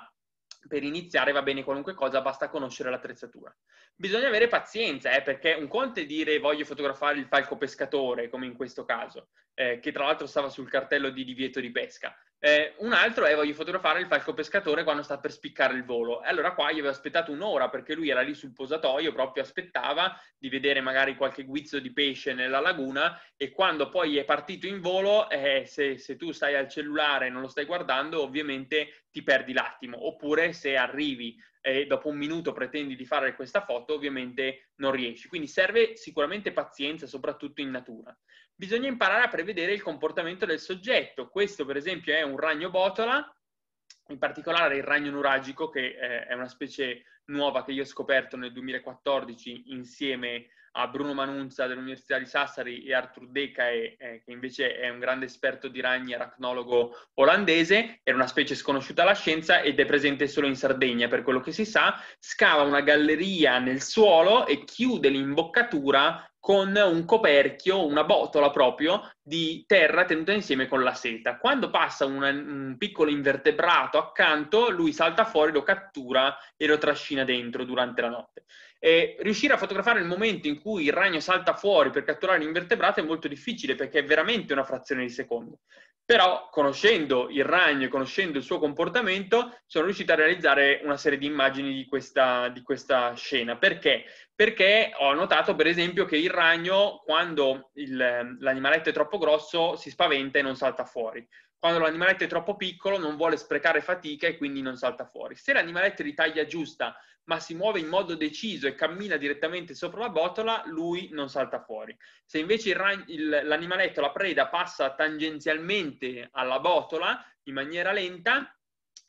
per iniziare va bene qualunque cosa, basta conoscere l'attrezzatura. Bisogna avere pazienza, eh, perché un conto è dire voglio fotografare il falco pescatore, come in questo caso, eh, che tra l'altro stava sul cartello di divieto di pesca, eh, un altro è voglio fotografare il falco pescatore quando sta per spiccare il volo. E allora qua io avevo aspettato un'ora perché lui era lì sul posatoio, proprio aspettava di vedere magari qualche guizzo di pesce nella laguna e quando poi è partito in volo, eh, se, se, tu stai al cellulare e non lo stai guardando, ovviamente ti perdi l'attimo. Oppure se arrivi e dopo un minuto pretendi di fare questa foto, ovviamente non riesci. Quindi serve sicuramente pazienza, soprattutto in natura bisogna imparare a prevedere il comportamento del soggetto. Questo, per esempio, è un ragno botola, in particolare il ragno nuragico, che eh, è una specie nuova che io ho scoperto nel 2014 insieme a Bruno Manunza dell'Università di Sassari e Artur Deca, eh, che invece è un grande esperto di ragni, aracnologo olandese, era una specie sconosciuta alla scienza ed è presente solo in Sardegna, per quello che si sa, scava una galleria nel suolo e chiude l'imboccatura con un coperchio, una botola proprio di terra tenuta insieme con la seta. Quando passa un, un, piccolo invertebrato accanto, lui salta fuori, lo cattura e lo trascina dentro durante la notte. E riuscire a fotografare il momento in cui il ragno salta fuori per catturare l'invertebrato è molto difficile perché è veramente una frazione di secondo però conoscendo il ragno e conoscendo il suo comportamento sono riuscito a realizzare una serie di immagini di questa, di questa scena. Perché? Perché ho notato per esempio che il ragno quando il, l'animaletto è troppo grosso si spaventa e non salta fuori. Quando l'animaletto è troppo piccolo non vuole sprecare fatica e quindi non salta fuori. Se l'animaletto è di taglia giusta ma si muove in modo deciso e cammina direttamente sopra la botola, lui non salta fuori. Se invece il, il, l'animaletto, la preda, passa tangenzialmente alla botola in maniera lenta,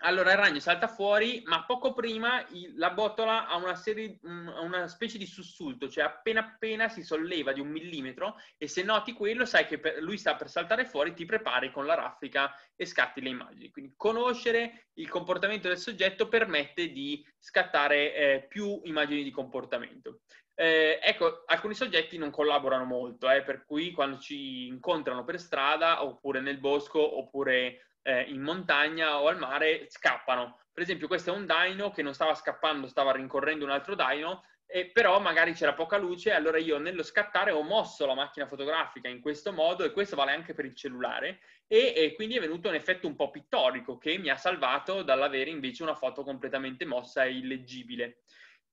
allora il ragno salta fuori, ma poco prima il, la botola ha una, serie, una, specie di sussulto, cioè appena appena si solleva di un millimetro e se noti quello sai che per, lui sta per saltare fuori, ti prepari con la raffica e scatti le immagini. Quindi conoscere il comportamento del soggetto permette di scattare eh, più immagini di comportamento. Eh, ecco, alcuni soggetti non collaborano molto, eh, per cui quando ci incontrano per strada oppure nel bosco oppure eh, in montagna o al mare scappano. Per esempio questo è un daino che non stava scappando, stava rincorrendo un altro daino, e però magari c'era poca luce, allora io nello scattare ho mosso la macchina fotografica in questo modo, e questo vale anche per il cellulare, e, e quindi è venuto un effetto un po' pittorico che mi ha salvato dall'avere invece una foto completamente mossa e illeggibile.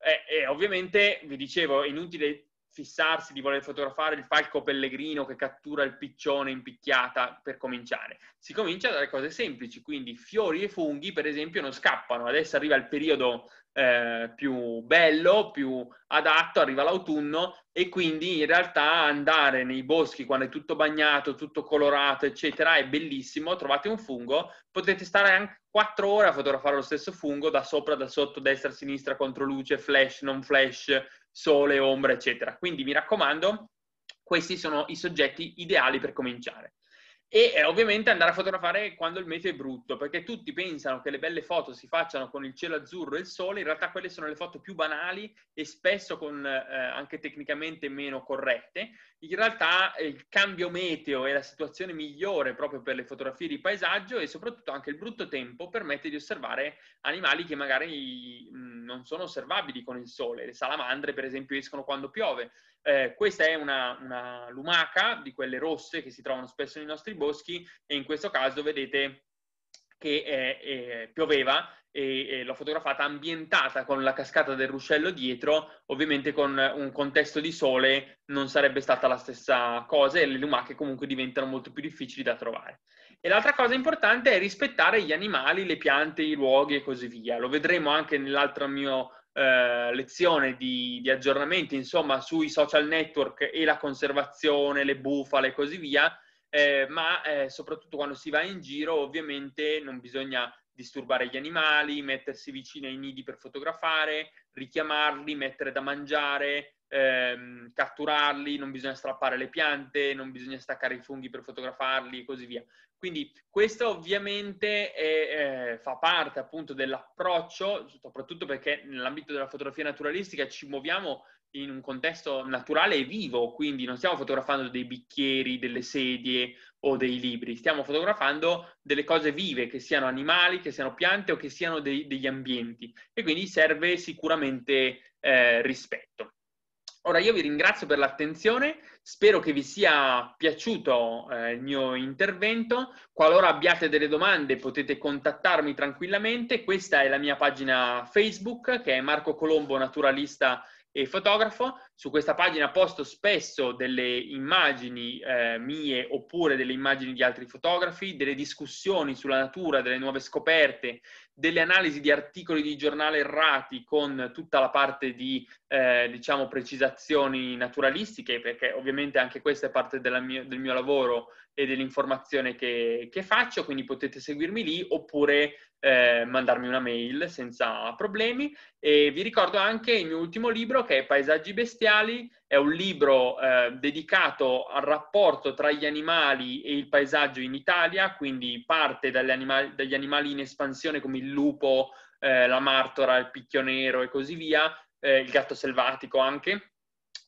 E, eh, e ovviamente, vi dicevo, è inutile fissarsi di voler fotografare il falco pellegrino che cattura il piccione in picchiata per cominciare. Si comincia dalle cose semplici, quindi fiori e funghi per esempio non scappano, adesso arriva il periodo eh, più bello, più adatto, arriva l'autunno e quindi in realtà andare nei boschi quando è tutto bagnato, tutto colorato, eccetera, è bellissimo, trovate un fungo, potete stare anche 4 ore a fotografare lo stesso fungo da sopra, da sotto, destra, sinistra, contro luce, flash, non flash, sole, ombra, eccetera. Quindi mi raccomando, questi sono i soggetti ideali per cominciare. E eh, ovviamente andare a fotografare quando il meteo è brutto, perché tutti pensano che le belle foto si facciano con il cielo azzurro e il sole, in realtà quelle sono le foto più banali e spesso con, eh, anche tecnicamente meno corrette, in realtà eh, il cambio meteo è la situazione migliore proprio per le fotografie di paesaggio e soprattutto anche il brutto tempo permette di osservare animali che magari mm, non sono osservabili con il sole. Le salamandre, per esempio, escono quando piove. Eh, questa è una, una lumaca di quelle rosse che si trovano spesso nei nostri boschi e in questo caso vedete che eh, eh pioveva e, l'ho fotografata ambientata con la cascata del ruscello dietro, ovviamente con un contesto di sole non sarebbe stata la stessa cosa e le lumache comunque diventano molto più difficili da trovare. E l'altra cosa importante è rispettare gli animali, le piante, i luoghi e così via. Lo vedremo anche nell'altra mia eh, lezione di, di aggiornamento, insomma, sui social network e la conservazione, le bufale e così via eh, ma eh, soprattutto quando si va in giro ovviamente non bisogna disturbare gli animali, mettersi vicino ai nidi per fotografare, richiamarli, mettere da mangiare, ehm, catturarli, non bisogna strappare le piante, non bisogna staccare i funghi per fotografarli e così via. Quindi questo ovviamente è, eh, fa parte appunto dell'approccio, soprattutto perché nell'ambito della fotografia naturalistica ci muoviamo in un contesto naturale e vivo, quindi non stiamo fotografando dei bicchieri, delle sedie o dei libri, stiamo fotografando delle cose vive, che siano animali, che siano piante o che siano dei, degli ambienti e quindi serve sicuramente eh, rispetto. Ora io vi ringrazio per l'attenzione, spero che vi sia piaciuto eh, il mio intervento, qualora abbiate delle domande potete contattarmi tranquillamente, questa è la mia pagina Facebook che è Marco Colombo Naturalista e fotografo. Su questa pagina posto spesso delle immagini eh, mie oppure delle immagini di altri fotografi, delle discussioni sulla natura, delle nuove scoperte, delle analisi di articoli di giornale errati con tutta la parte di, eh, diciamo, precisazioni naturalistiche, perché ovviamente anche questa è parte mia, del mio lavoro e dell'informazione che, che faccio, quindi potete seguirmi lì oppure eh, mandarmi una mail senza problemi. E vi ricordo anche il mio ultimo libro che è Paesaggi Bestiali, è un libro eh, dedicato al rapporto tra gli animali e il paesaggio in Italia, quindi parte animali, dagli animali in espansione come il lupo, eh, la martora, il picchio nero e così via, eh, il gatto selvatico anche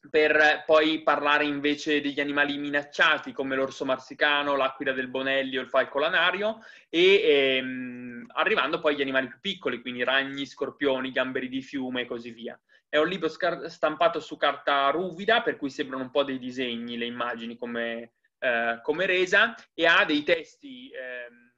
per poi parlare invece degli animali minacciati come l'orso marsicano, l'aquila del Bonelli il falco lanario e ehm, arrivando poi agli animali più piccoli, quindi ragni, scorpioni, gamberi di fiume e così via. È un libro scar- stampato su carta ruvida, per cui sembrano un po' dei disegni, le immagini come, eh, come resa, e ha dei testi ehm,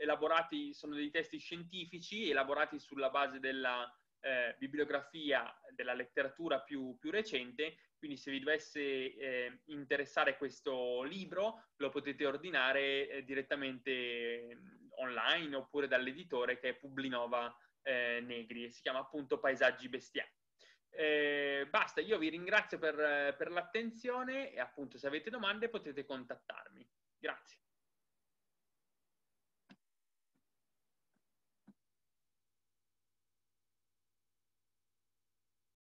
elaborati, sono dei testi scientifici elaborati sulla base della eh, bibliografia della letteratura più, più, recente, quindi se vi dovesse eh, interessare questo libro lo potete ordinare eh, direttamente mm, online oppure dall'editore che è Publinova eh, Negri, e si chiama appunto Paesaggi Bestiali. Eh, basta, io vi ringrazio per, per l'attenzione e appunto se avete domande potete contattarmi. Grazie.